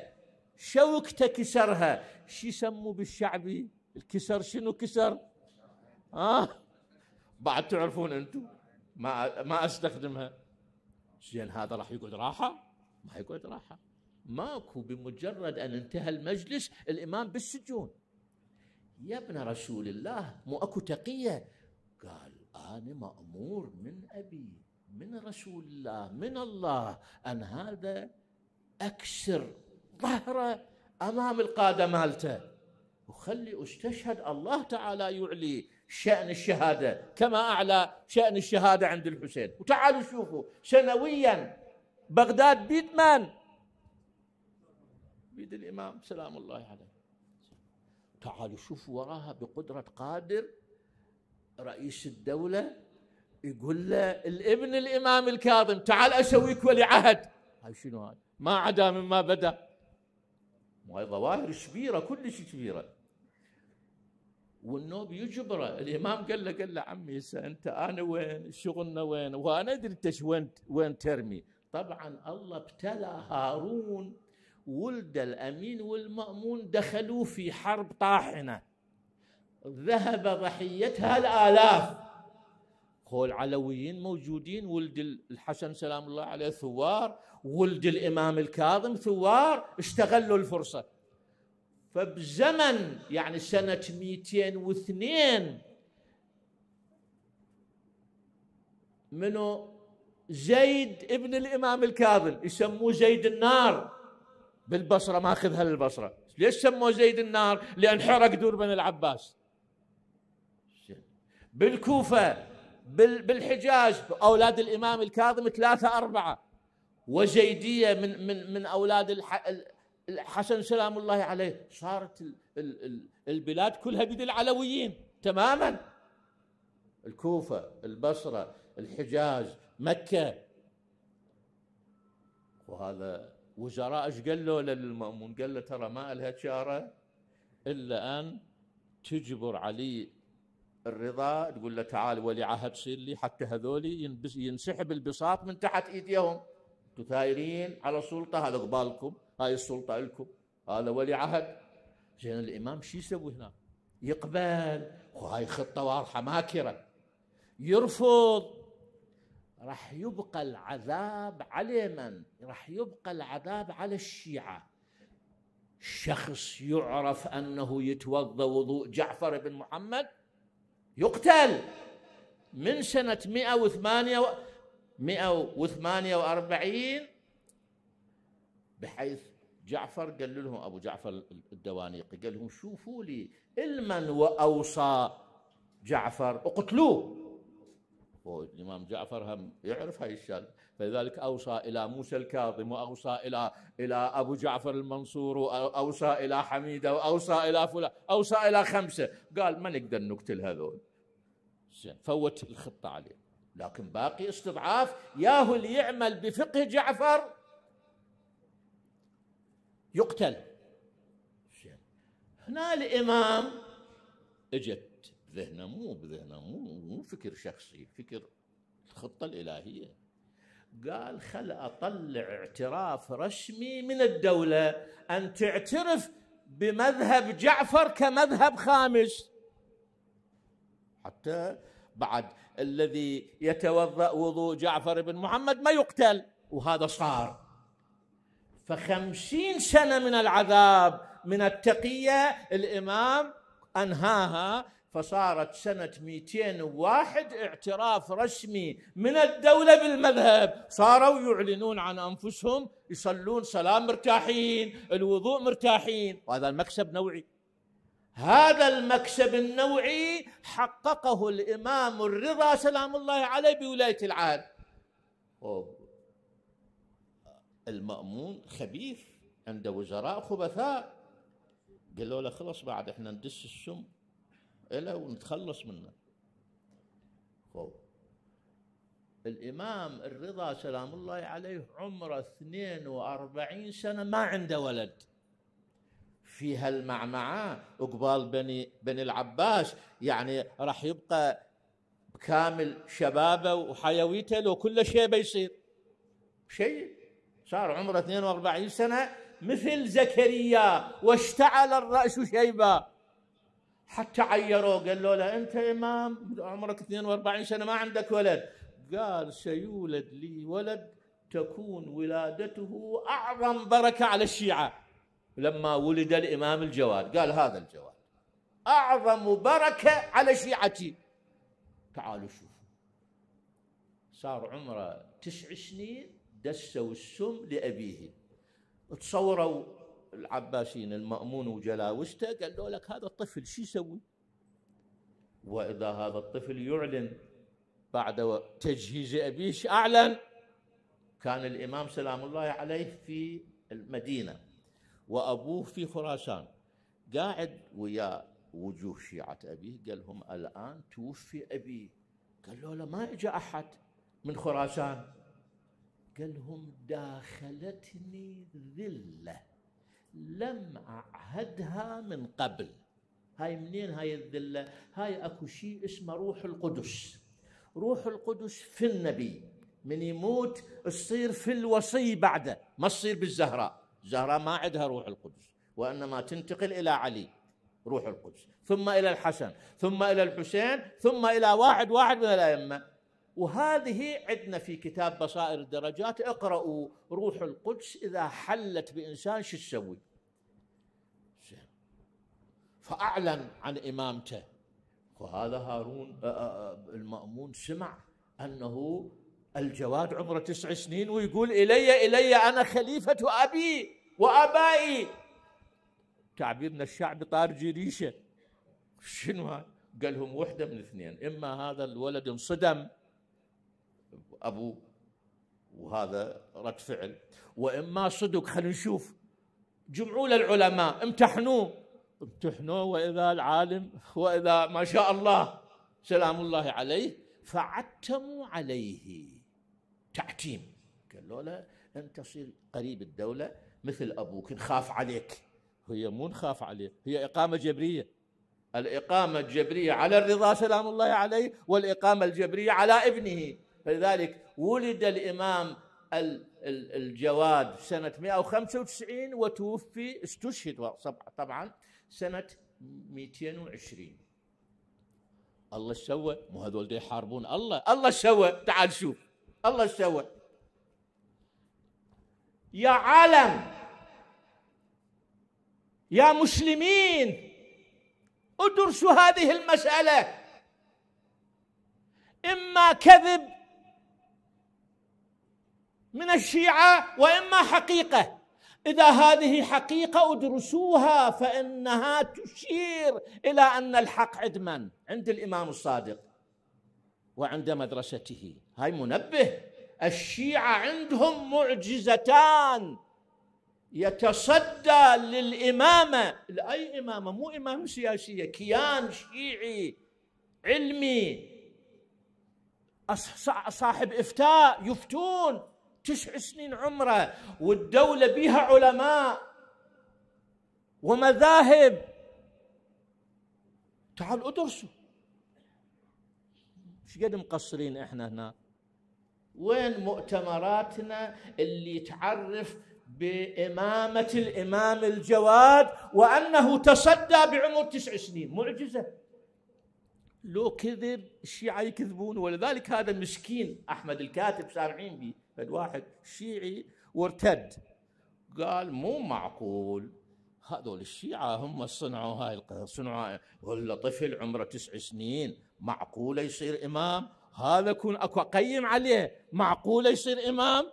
شوكته كسرها شو يسموا بالشعبي الكسر شنو كسر آه بعد تعرفون أنتم ما ما استخدمها زين هذا راح يقعد راحه ما يقعد راحه ماكو بمجرد ان انتهى المجلس الامام بالسجون يا ابن رسول الله مو اكو تقيه أنا مأمور من أبي من رسول الله من الله أن هذا أكسر ظهره أمام القادة مالته وخلي استشهد الله تعالى يعلي شأن الشهادة كما أعلى شأن الشهادة عند الحسين وتعالوا شوفوا سنويا بغداد بيد من؟ بيد الإمام سلام الله عليه تعالوا شوفوا وراها بقدرة قادر رئيس الدولة يقول له الابن الإمام الكاظم تعال أسويك ولي عهد هاي شنو هاي ما عدا مما بدأ هاي ظواهر كبيرة كلش كبيرة والنوب يجبره الإمام قال له قال له عمي هسه أنت أنا وين شغلنا وين وأنا أدري أنت وين وين ترمي طبعا الله ابتلى هارون ولد الأمين والمأمون دخلوا في حرب طاحنة ذهب ضحيتها الآلاف خو العلويين موجودين ولد الحسن سلام الله عليه ثوار ولد الإمام الكاظم ثوار استغلوا الفرصة فبزمن يعني سنة 202 منو زيد ابن الإمام الكاظم يسموه زيد النار بالبصرة ماخذها للبصرة ليش سموه زيد النار لأن حرق دور بن العباس بالكوفة بالحجاج أولاد الإمام الكاظم ثلاثة أربعة وزيدية من من من أولاد الحسن سلام الله عليه صارت البلاد كلها بيد العلويين تماما الكوفة البصرة الحجاز مكة وهذا وزراء ايش قال له للمأمون قال له ترى ما لها شارة إلا أن تجبر علي الرضا تقول له تعال ولي عهد سير لي حتى هذولي ينسحب البساط من تحت ايديهم تثايرين على السلطه هذا قبالكم هاي السلطه لكم هذا ولي عهد زين الامام شو يسوي هنا؟ يقبل وهاي خطه واضحه ماكره يرفض راح يبقى العذاب على من؟ راح يبقى العذاب على الشيعه شخص يعرف انه يتوضا وضوء جعفر بن محمد يقتل من سنة وثمانية و 148 بحيث جعفر قال لهم أبو جعفر الدوانيقي قال لهم شوفوا لي المن وأوصى جعفر اقتلوه والإمام جعفر هم يعرف هاي الشال فلذلك أوصى إلى موسى الكاظم وأوصى إلى إلى أبو جعفر المنصور وأوصى إلى حميدة وأوصى إلى فلان أوصى إلى خمسة قال ما نقدر نقتل هذول زين فوت الخطة عليه لكن باقي استضعاف ياهو اللي يعمل بفقه جعفر يقتل زين هنا الإمام اجت بذهنه مو بذهنه مو مو فكر شخصي فكر الخطة الإلهية قال خل أطلع اعتراف رسمي من الدولة أن تعترف بمذهب جعفر كمذهب خامس حتى بعد الذي يتوضا وضوء جعفر بن محمد ما يقتل وهذا صار فخمسين سنة من العذاب من التقية الإمام أنهاها فصارت سنة 201 اعتراف رسمي من الدولة بالمذهب صاروا يعلنون عن أنفسهم يصلون صلاة مرتاحين الوضوء مرتاحين وهذا المكسب نوعي هذا المكسب النوعي حققه الإمام الرضا سلام الله عليه بولاية العهد المأمون خبيث عنده وزراء خبثاء قالوا له خلص بعد احنا ندس السم له ونتخلص منه الإمام الرضا سلام الله عليه عمره 42 سنة ما عنده ولد في هالمعمعة قبال بني, بني العباس يعني راح يبقى بكامل شبابه وحيويته لو كل شيء بيصير شيء صار عمره 42 سنة مثل زكريا واشتعل الرأس شيبا حتى عيروه قالوا له أنت إمام عمرك 42 سنة ما عندك ولد قال سيولد لي ولد تكون ولادته أعظم بركة على الشيعة لما ولد الإمام الجواد قال هذا الجواد أعظم بركة على شيعتي تعالوا شوفوا صار عمره تسع سنين دسوا السم لأبيه تصوروا العباسيين المأمون وجلاوسته قالوا لك هذا الطفل شو يسوي وإذا هذا الطفل يعلن بعد تجهيز أبيه أعلن كان الإمام سلام الله عليه في المدينة وأبوه في خراسان قاعد ويا وجوه شيعة أبيه قال لهم الآن توفي أبي قالوا له ما إجا أحد من خراسان قال لهم داخلتني ذلة لم أعهدها من قبل هاي منين هاي الذلة هاي أكو شيء اسمه روح القدس روح القدس في النبي من يموت تصير في الوصي بعده ما تصير بالزهراء زهراء ما عندها روح القدس وإنما تنتقل إلى علي روح القدس ثم إلى الحسن ثم إلى الحسين ثم إلى واحد واحد من الأئمة وهذه عندنا في كتاب بصائر الدرجات اقرأوا روح القدس إذا حلت بإنسان شو تسوي فأعلن عن إمامته وهذا هارون آه، آه، آه، المأمون سمع أنه الجواد عمره تسع سنين ويقول إلي إلي أنا خليفة أبي وآبائي تعبيرنا الشعبي طارجي ريشه شنو قال لهم وحده من اثنين اما هذا الولد انصدم ابوه وهذا رد فعل واما صدق خلينا نشوف جمعوا له العلماء امتحنوه امتحنوه واذا العالم واذا ما شاء الله سلام الله عليه فعتموا عليه تعتيم قالوا له انت تصير قريب الدوله مثل أبوك نخاف عليك هي مو نخاف عليه هي إقامة جبرية الإقامة الجبرية على الرضا سلام الله عليه والإقامة الجبرية على ابنه فلذلك ولد الإمام الجواد سنة 195 وتوفي استشهد طبعا سنة 220 الله سوى مو هذول يحاربون الله الله سوى تعال شوف الله سوى يا عالم يا مسلمين ادرسوا هذه المسألة إما كذب من الشيعة وإما حقيقة إذا هذه حقيقة ادرسوها فإنها تشير إلى أن الحق عند من؟ عند الإمام الصادق وعند مدرسته هاي منبه الشيعة عندهم معجزتان يتصدى للإمامة لأي إمامة مو إمامة سياسية كيان شيعي علمي صاحب إفتاء يفتون تسع سنين عمره والدولة بها علماء ومذاهب تعال ادرسوا ايش قد مقصرين احنا هنا وين مؤتمراتنا اللي تعرف بإمامة الإمام الجواد وأنه تصدى بعمر تسع سنين معجزة لو كذب الشيعة يكذبون ولذلك هذا المسكين أحمد الكاتب سامعين به فد واحد شيعي وارتد قال مو معقول هذول الشيعة هم صنعوا هاي صنعوا ولا طفل عمره تسع سنين معقولة يصير إمام هذا يكون اكو اقيم عليه معقوله يصير امام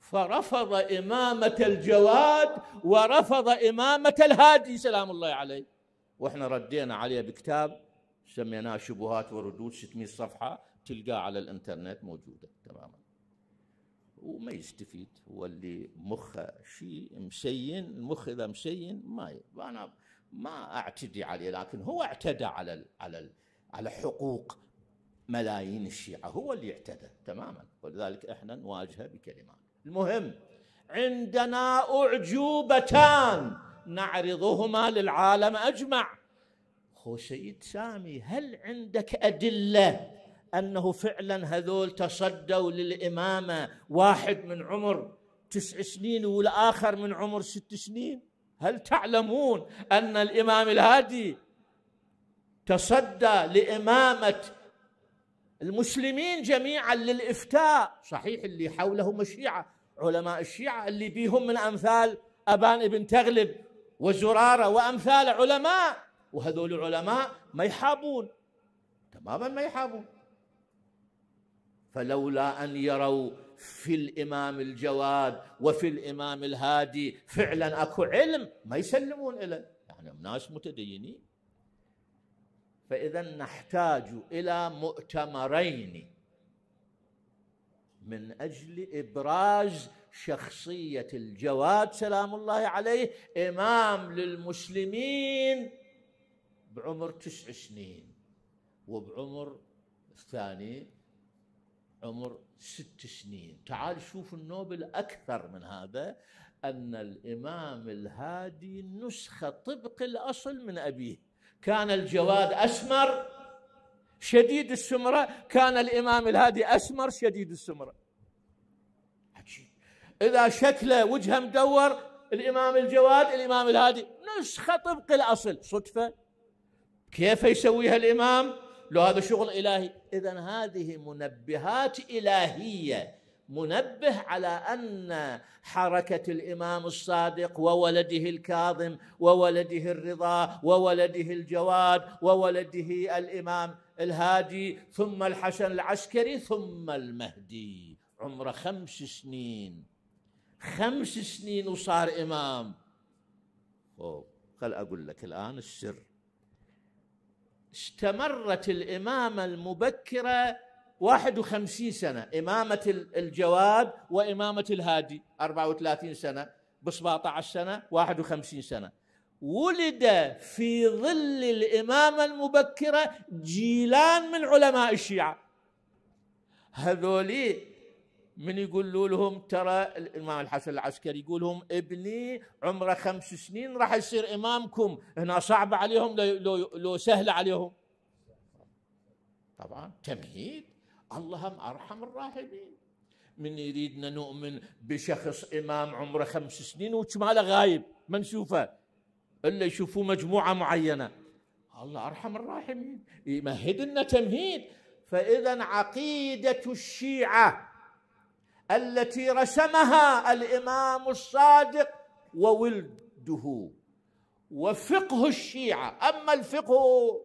فرفض امامه الجواد ورفض امامه الهادي سلام الله عليه واحنا ردينا عليه بكتاب سميناه شبهات وردود 600 صفحه تلقاه على الانترنت موجوده تماما وما يستفيد هو اللي مخه شيء مسين المخ اذا مسين ما انا ما اعتدي عليه لكن هو اعتدى على ال على ال على حقوق ملايين الشيعة هو اللي اعتدى تماما ولذلك احنا نواجهه بكلمات المهم عندنا أعجوبتان نعرضهما للعالم أجمع خو سيد سامي هل عندك أدلة أنه فعلا هذول تصدوا للإمامة واحد من عمر تسع سنين والآخر من عمر ست سنين هل تعلمون أن الإمام الهادي تصدى لإمامة المسلمين جميعا للإفتاء صحيح اللي حولهم الشيعة علماء الشيعة اللي بيهم من أمثال أبان ابن تغلب وزرارة وأمثال علماء وهذول العلماء ما يحابون تماما ما يحابون فلولا أن يروا في الإمام الجواد وفي الإمام الهادي فعلا أكو علم ما يسلمون له يعني ناس متدينين فاذا نحتاج الى مؤتمرين من اجل ابراز شخصيه الجواد سلام الله عليه امام للمسلمين بعمر تسع سنين وبعمر الثاني عمر ست سنين تعال شوف النوبل أكثر من هذا أن الإمام الهادي نسخة طبق الأصل من أبيه كان الجواد أسمر شديد السمرة كان الإمام الهادي أسمر شديد السمرة إذا شكله وجهه مدور الإمام الجواد الإمام الهادي نسخة طبق الأصل صدفة كيف يسويها الإمام لو هذا شغل إلهي إذا هذه منبهات إلهية منبه على ان حركه الامام الصادق وولده الكاظم وولده الرضا وولده الجواد وولده الامام الهادي ثم الحسن العسكري ثم المهدي عمره خمس سنين خمس سنين وصار امام أوه. خل اقول لك الان السر استمرت الامامه المبكره 51 سنة إمامة الجواد وإمامة الهادي 34 سنة ب 17 سنة 51 سنة ولد في ظل الإمامة المبكرة جيلان من علماء الشيعة هذولي من يقولوا لهم ترى الإمام الحسن العسكري يقول لهم ابني عمره خمس سنين راح يصير إمامكم هنا صعبة عليهم لو, لو, لو سهلة عليهم طبعا تمهيد اللهم ارحم الراحمين من يريدنا نؤمن بشخص امام عمره خمس سنين وشماله غايب ما نشوفه الا يشوفوا مجموعه معينه الله ارحم الراحمين يمهد لنا تمهيد فاذا عقيده الشيعه التي رسمها الامام الصادق وولده وفقه الشيعه اما الفقه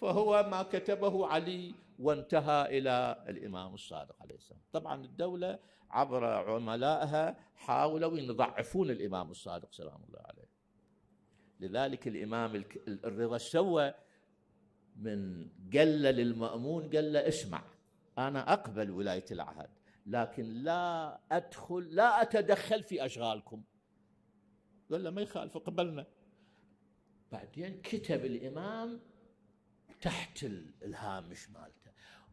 فهو ما كتبه علي وانتهى الى الامام الصادق عليه السلام، طبعا الدوله عبر عملائها حاولوا ان يضعفون الامام الصادق سلام الله عليه. لذلك الامام الرضا سوى من قل للمامون قال له اسمع انا اقبل ولايه العهد لكن لا ادخل لا اتدخل في اشغالكم. قال له ما يخالف قبلنا. بعدين كتب الامام تحت الهامش مالته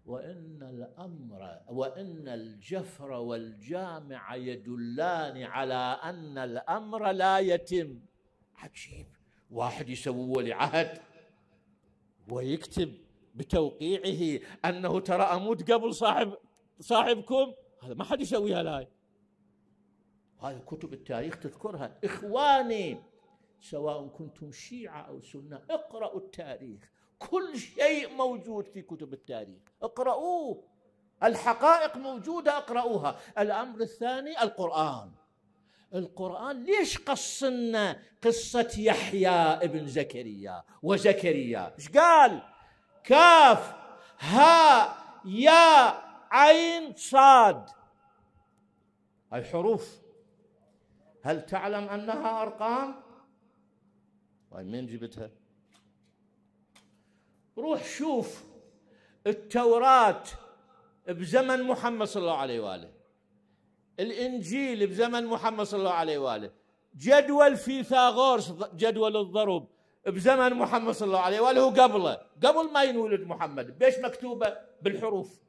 وإن الأمر وإن الجفر والجامع يدلان على أن الأمر لا يتم عجيب واحد يسوي ولي عهد ويكتب بتوقيعه أنه ترى أموت قبل صاحب صاحبكم هذا ما حد يسويها الآية هذه كتب التاريخ تذكرها إخواني سواء كنتم شيعة أو سنة اقرأوا التاريخ كل شيء موجود في كتب التاريخ اقرأوه الحقائق موجودة اقرأوها الأمر الثاني القرآن القرآن ليش قصنا قصة يحيى ابن زكريا وزكريا ايش قال كاف ها يا عين صاد هاي حروف هل تعلم أنها أرقام؟ ومن جبتها؟ روح شوف التوراة بزمن محمد صلى الله عليه واله الانجيل بزمن محمد صلى الله عليه واله جدول فيثاغورس جدول الضرب بزمن محمد صلى الله عليه واله وقبله قبل ما ينولد محمد بيش مكتوبه بالحروف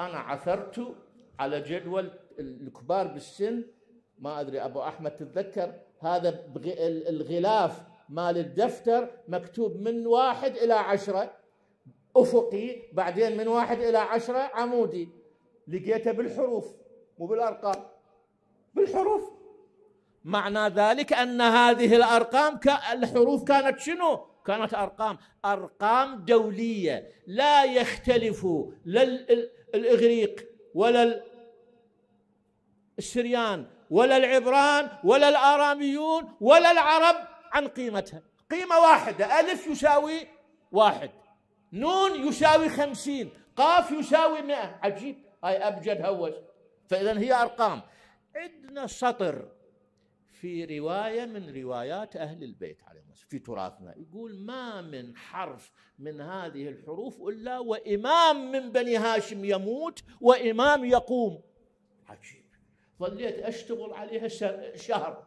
انا عثرت على جدول الكبار بالسن ما ادري ابو احمد تتذكر هذا الغلاف مال الدفتر مكتوب من واحد إلى عشرة أفقي بعدين من واحد إلى عشرة عمودي لقيته بالحروف مو بالأرقام بالحروف معنى ذلك أن هذه الأرقام الحروف كانت شنو؟ كانت أرقام أرقام دولية لا يختلف لا الإغريق ولا السريان ولا العبران ولا الآراميون ولا العرب عن قيمتها قيمة واحدة ألف يساوي واحد نون يساوي خمسين قاف يساوي مئة عجيب هاي أبجد هوس فإذا هي أرقام عندنا سطر في رواية من روايات أهل البيت عليهم في تراثنا يقول ما من حرف من هذه الحروف إلا وإمام من بني هاشم يموت وإمام يقوم عجيب ظليت أشتغل عليها شهر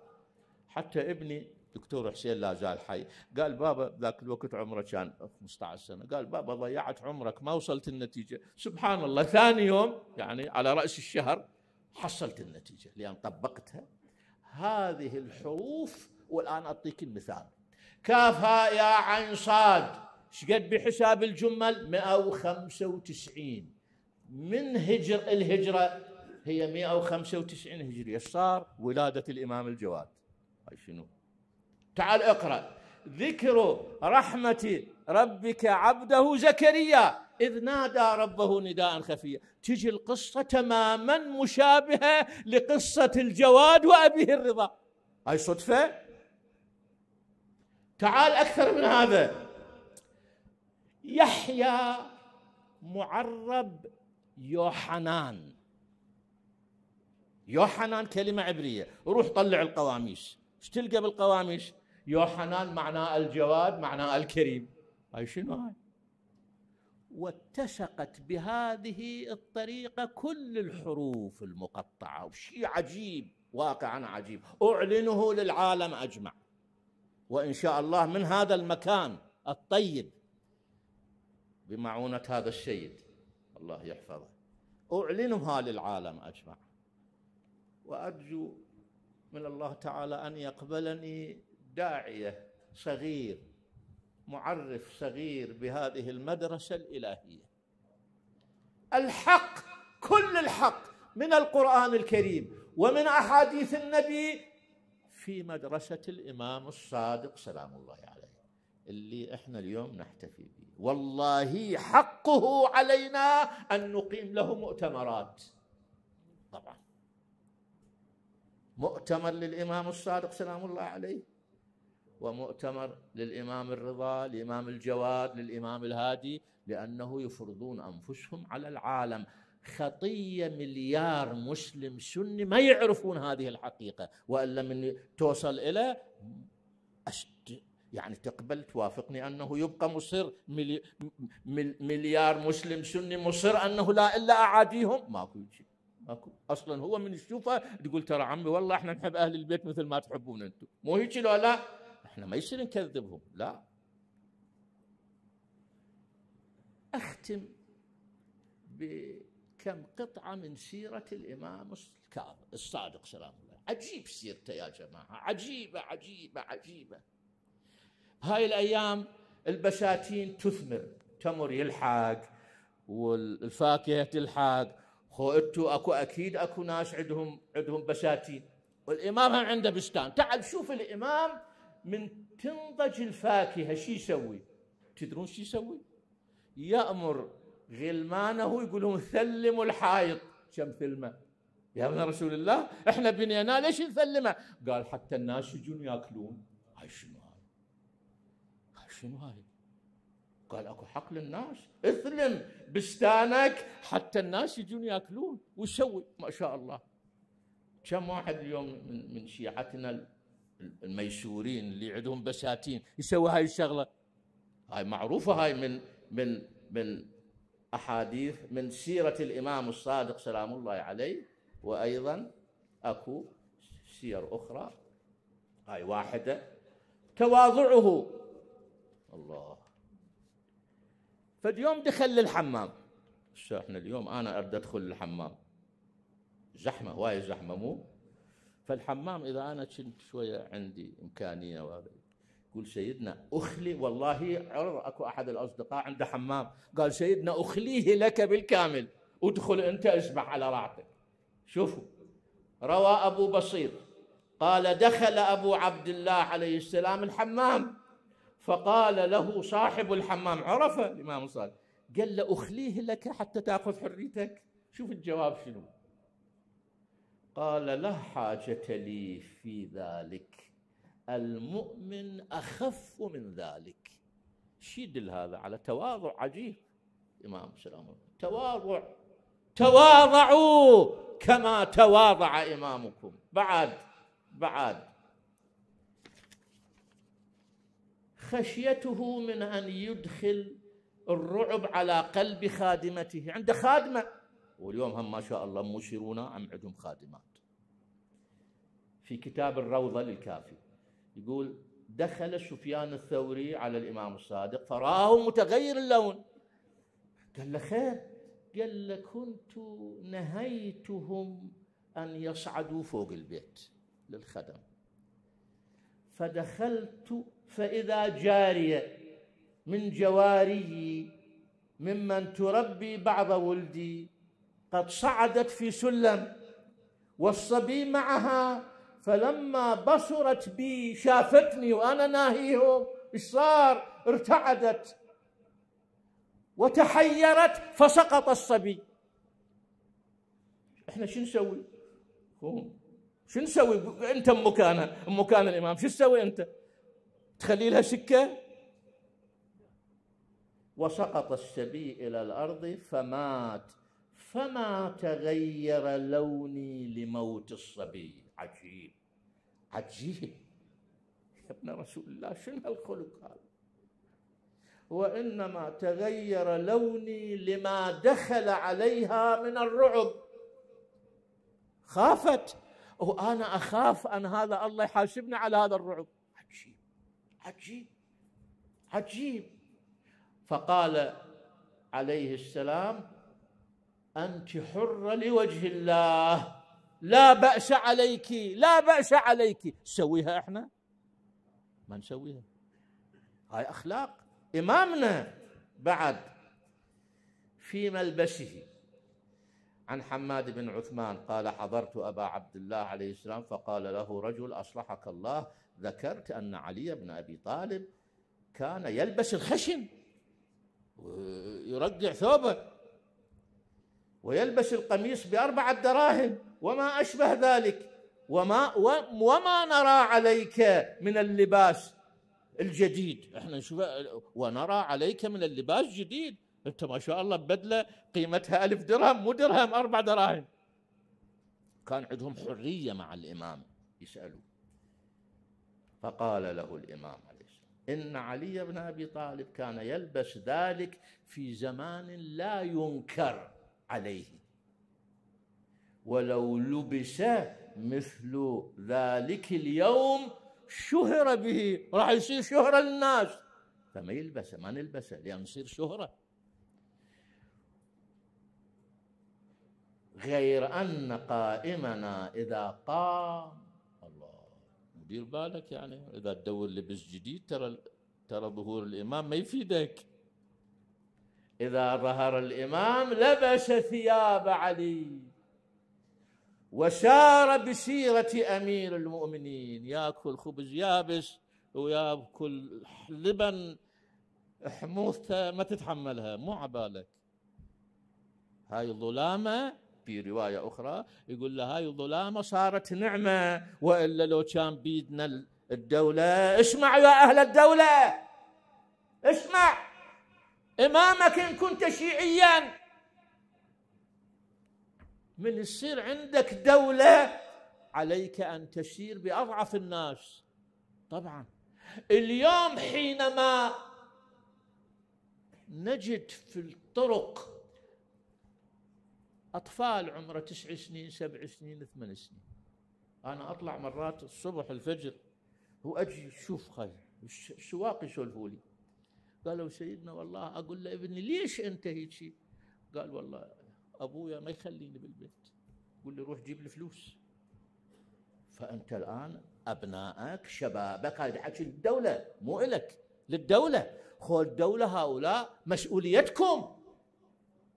حتى ابني دكتور حسين لا زال حي قال بابا ذاك الوقت عمره كان 15 سنه قال بابا ضيعت عمرك ما وصلت النتيجه سبحان الله ثاني يوم يعني على راس الشهر حصلت النتيجه لان طبقتها هذه الحروف والان اعطيك المثال كافا يا عين صاد شقد بحساب الجمل 195 من هجر الهجره هي 195 هجريه صار ولاده الامام الجواد هاي شنو تعال اقرأ ذكر رحمة ربك عبده زكريا إذ نادى ربه نداء خفيا تجي القصة تماما مشابهة لقصة الجواد وأبيه الرضا هاي صدفة تعال أكثر من هذا يحيى معرب يوحنان يوحنان كلمة عبرية روح طلع القواميس ايش تلقى بالقواميس يوحنان معناه الجواد معناه الكريم هاي شنو هاي واتسقت بهذه الطريقة كل الحروف المقطعة وشيء عجيب واقعا عجيب أعلنه للعالم أجمع وإن شاء الله من هذا المكان الطيب بمعونة هذا السيد الله يحفظه أعلنها للعالم أجمع وأرجو من الله تعالى أن يقبلني داعيه صغير معرف صغير بهذه المدرسه الالهيه الحق كل الحق من القران الكريم ومن احاديث النبي في مدرسه الامام الصادق سلام الله عليه اللي احنا اليوم نحتفي به والله حقه علينا ان نقيم له مؤتمرات طبعا مؤتمر للامام الصادق سلام الله عليه ومؤتمر للإمام الرضا للإمام الجواد للإمام الهادي لأنه يفرضون أنفسهم على العالم خطية مليار مسلم سني ما يعرفون هذه الحقيقة وإلا من توصل إلى يعني تقبل توافقني أنه يبقى مصر ملي مليار مسلم سني مصر أنه لا إلا أعاديهم ماكو شيء ماكو أصلا هو من يشوفه تقول ترى عمي والله احنا نحب أهل البيت مثل ما تحبون أنتم مو هيك لو لا احنا ما يصير نكذبهم لا اختم بكم قطعه من سيره الامام الصادق سلام الله عجيب سيرته يا جماعه عجيبه عجيبه عجيبه هاي الايام البساتين تثمر تمر يلحق والفاكهه تلحق أنتوا اكو اكيد اكو ناس عندهم عندهم بساتين والامام هم عنده بستان تعال شوف الامام من تنضج الفاكهة شو يسوي تدرون شو يسوي يأمر غلمانه يقول لهم ثلموا الحائط كم ثلمه يا ابن رسول الله احنا بنينا ليش نثلمه؟ قال حتى الناس يجون ياكلون هاي شنو هاي؟ هاي شنو هاي؟ قال اكو حق للناس اثلم بستانك حتى الناس يجون ياكلون وسوي ما شاء الله كم واحد اليوم من, من شيعتنا الميسورين اللي عندهم بساتين يسوي هاي الشغله هاي معروفه هاي من من من احاديث من سيره الامام الصادق سلام الله عليه وايضا اكو سير اخرى هاي واحده تواضعه الله فاليوم دخل للحمام احنا اليوم انا اريد ادخل الحمام زحمه وايد زحمه مو فالحمام اذا انا كنت شويه عندي امكانيه وهذا يقول سيدنا اخلي والله عرض اكو احد الاصدقاء عنده حمام قال سيدنا اخليه لك بالكامل ادخل انت اسبح على راحتك شوفوا روى ابو بصير قال دخل ابو عبد الله عليه السلام الحمام فقال له صاحب الحمام عرفه الامام الصادق قال له اخليه لك حتى تاخذ حريتك شوف الجواب شنو قال لا حاجة لي في ذلك المؤمن أخف من ذلك شيد هذا على تواضع عجيب إمام سلام تواضع تواضعوا كما تواضع إمامكم بعد بعد خشيته من أن يدخل الرعب على قلب خادمته عنده خادمة واليوم هم ما شاء الله مشيرون عم عندهم خادمات في كتاب الروضة للكافي يقول دخل سفيان الثوري على الإمام الصادق فرآه متغير اللون قال له خير قال له كنت نهيتهم أن يصعدوا فوق البيت للخدم فدخلت فإذا جارية من جواري ممن تربي بعض ولدي قد صعدت في سلم والصبي معها فلما بصرت بي شافتني وانا ناهيهم ايش صار؟ ارتعدت وتحيرت فسقط الصبي احنا شو نسوي؟ شو نسوي؟ انت مكان مكان الامام شو تسوي انت؟ تخلي لها سكه؟ وسقط الصبي الى الارض فمات فما تغير لوني لموت الصبي عجيب عجيب يا ابن رسول الله شنو هالخلق هذا وانما تغير لوني لما دخل عليها من الرعب خافت وانا اخاف ان هذا الله يحاسبني على هذا الرعب عجيب عجيب عجيب فقال عليه السلام أنت حرة لوجه الله لا بأس عليك لا بأس عليك نسويها احنا ما نسويها هاي أخلاق إمامنا بعد في ملبسه عن حماد بن عثمان قال حضرت أبا عبد الله عليه السلام فقال له رجل أصلحك الله ذكرت أن علي بن أبي طالب كان يلبس الخشن ويرجع ثوبه ويلبس القميص بأربعة دراهم وما أشبه ذلك وما وما نرى عليك من اللباس الجديد احنا نشوف ونرى عليك من اللباس جديد انت ما شاء الله بدله قيمتها ألف درهم مو درهم أربع دراهم كان عندهم حريه مع الامام يسالوه فقال له الامام عليه السلام ان علي بن ابي طالب كان يلبس ذلك في زمان لا ينكر عليه ولو لبس مثل ذلك اليوم شهر به راح يصير شهرة للناس فما يلبسه ما نلبسه لأن يصير شهرة غير أن قائمنا إذا قام الله دير بالك يعني إذا تدور لبس جديد ترى ترى ظهور الإمام ما يفيدك إذا ظهر الإمام لبس ثياب علي وسار بسيرة أمير المؤمنين يأكل خبز يابس ويأكل لبن حموثته ما تتحملها مو عبالك هاي الظلامة في رواية أخرى يقول له هاي الظلامة صارت نعمة وإلا لو كان بيدنا الدولة اسمعوا يا أهل الدولة اسمع إمامك إن كنت شيعيا من يصير عندك دولة عليك أن تسير بأضعف الناس طبعا اليوم حينما نجد في الطرق أطفال عمره تسع سنين سبع سنين ثمان سنين أنا أطلع مرات الصبح الفجر وأجي أشوف خل السواق يسولفوا لي قالوا سيدنا والله اقول لابني ليش انت هيك قال والله ابويا ما يخليني بالبيت يقول لي روح جيب لي فلوس فانت الان ابنائك شبابك هذا حكي للدوله مو الك للدوله خو الدوله هؤلاء مسؤوليتكم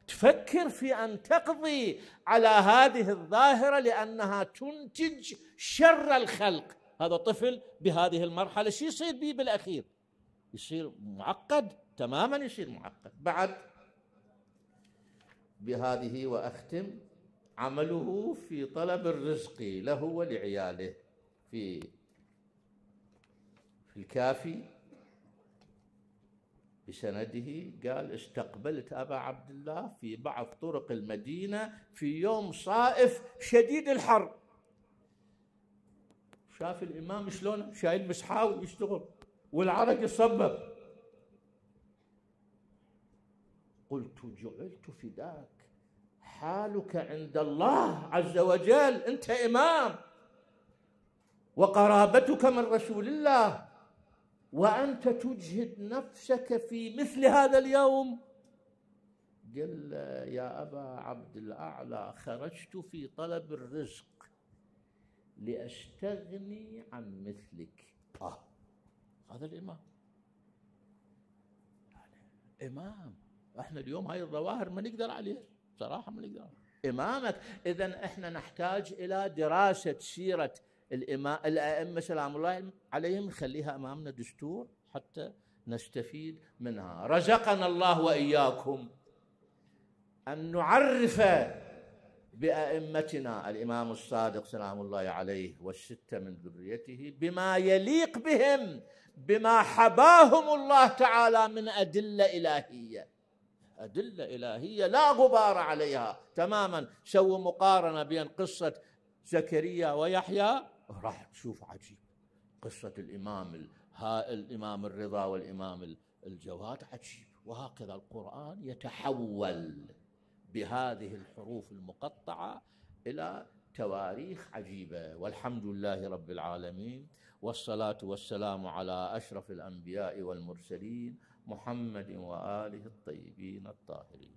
تفكر في ان تقضي على هذه الظاهره لانها تنتج شر الخلق هذا طفل بهذه المرحله شو يصير به بالاخير يصير معقد تماما يصير معقد بعد بهذه واختم عمله في طلب الرزق له ولعياله في في الكافي بسنده قال استقبلت ابا عبد الله في بعض طرق المدينه في يوم صائف شديد الحر شاف الامام شلون شايل مسحاوي يشتغل والعرج يصبب قلت جعلت فداك حالك عند الله عز وجل انت امام وقرابتك من رسول الله وانت تجهد نفسك في مثل هذا اليوم قل يا ابا عبد الاعلى خرجت في طلب الرزق لاستغني عن مثلك آه. هذا الإمام يعني إمام احنا اليوم هاي الظواهر ما نقدر عليها صراحة ما نقدر إمامك إذا احنا نحتاج إلى دراسة سيرة الإمام الأئمة سلام الله عليهم نخليها أمامنا دستور حتى نستفيد منها رزقنا الله وإياكم أن نعرف بأئمتنا الإمام الصادق سلام الله عليه والستة من ذريته بما يليق بهم بما حباهم الله تعالى من ادله الهيه ادله الهيه لا غبار عليها تماما سووا مقارنه بين قصه زكريا ويحيى راح تشوف عجيب قصه الامام الامام الرضا والامام الجواد عجيب وهكذا القران يتحول بهذه الحروف المقطعه الى تواريخ عجيبه والحمد لله رب العالمين والصلاة والسلام على أشرف الأنبياء والمرسلين محمد وآله الطيبين الطاهرين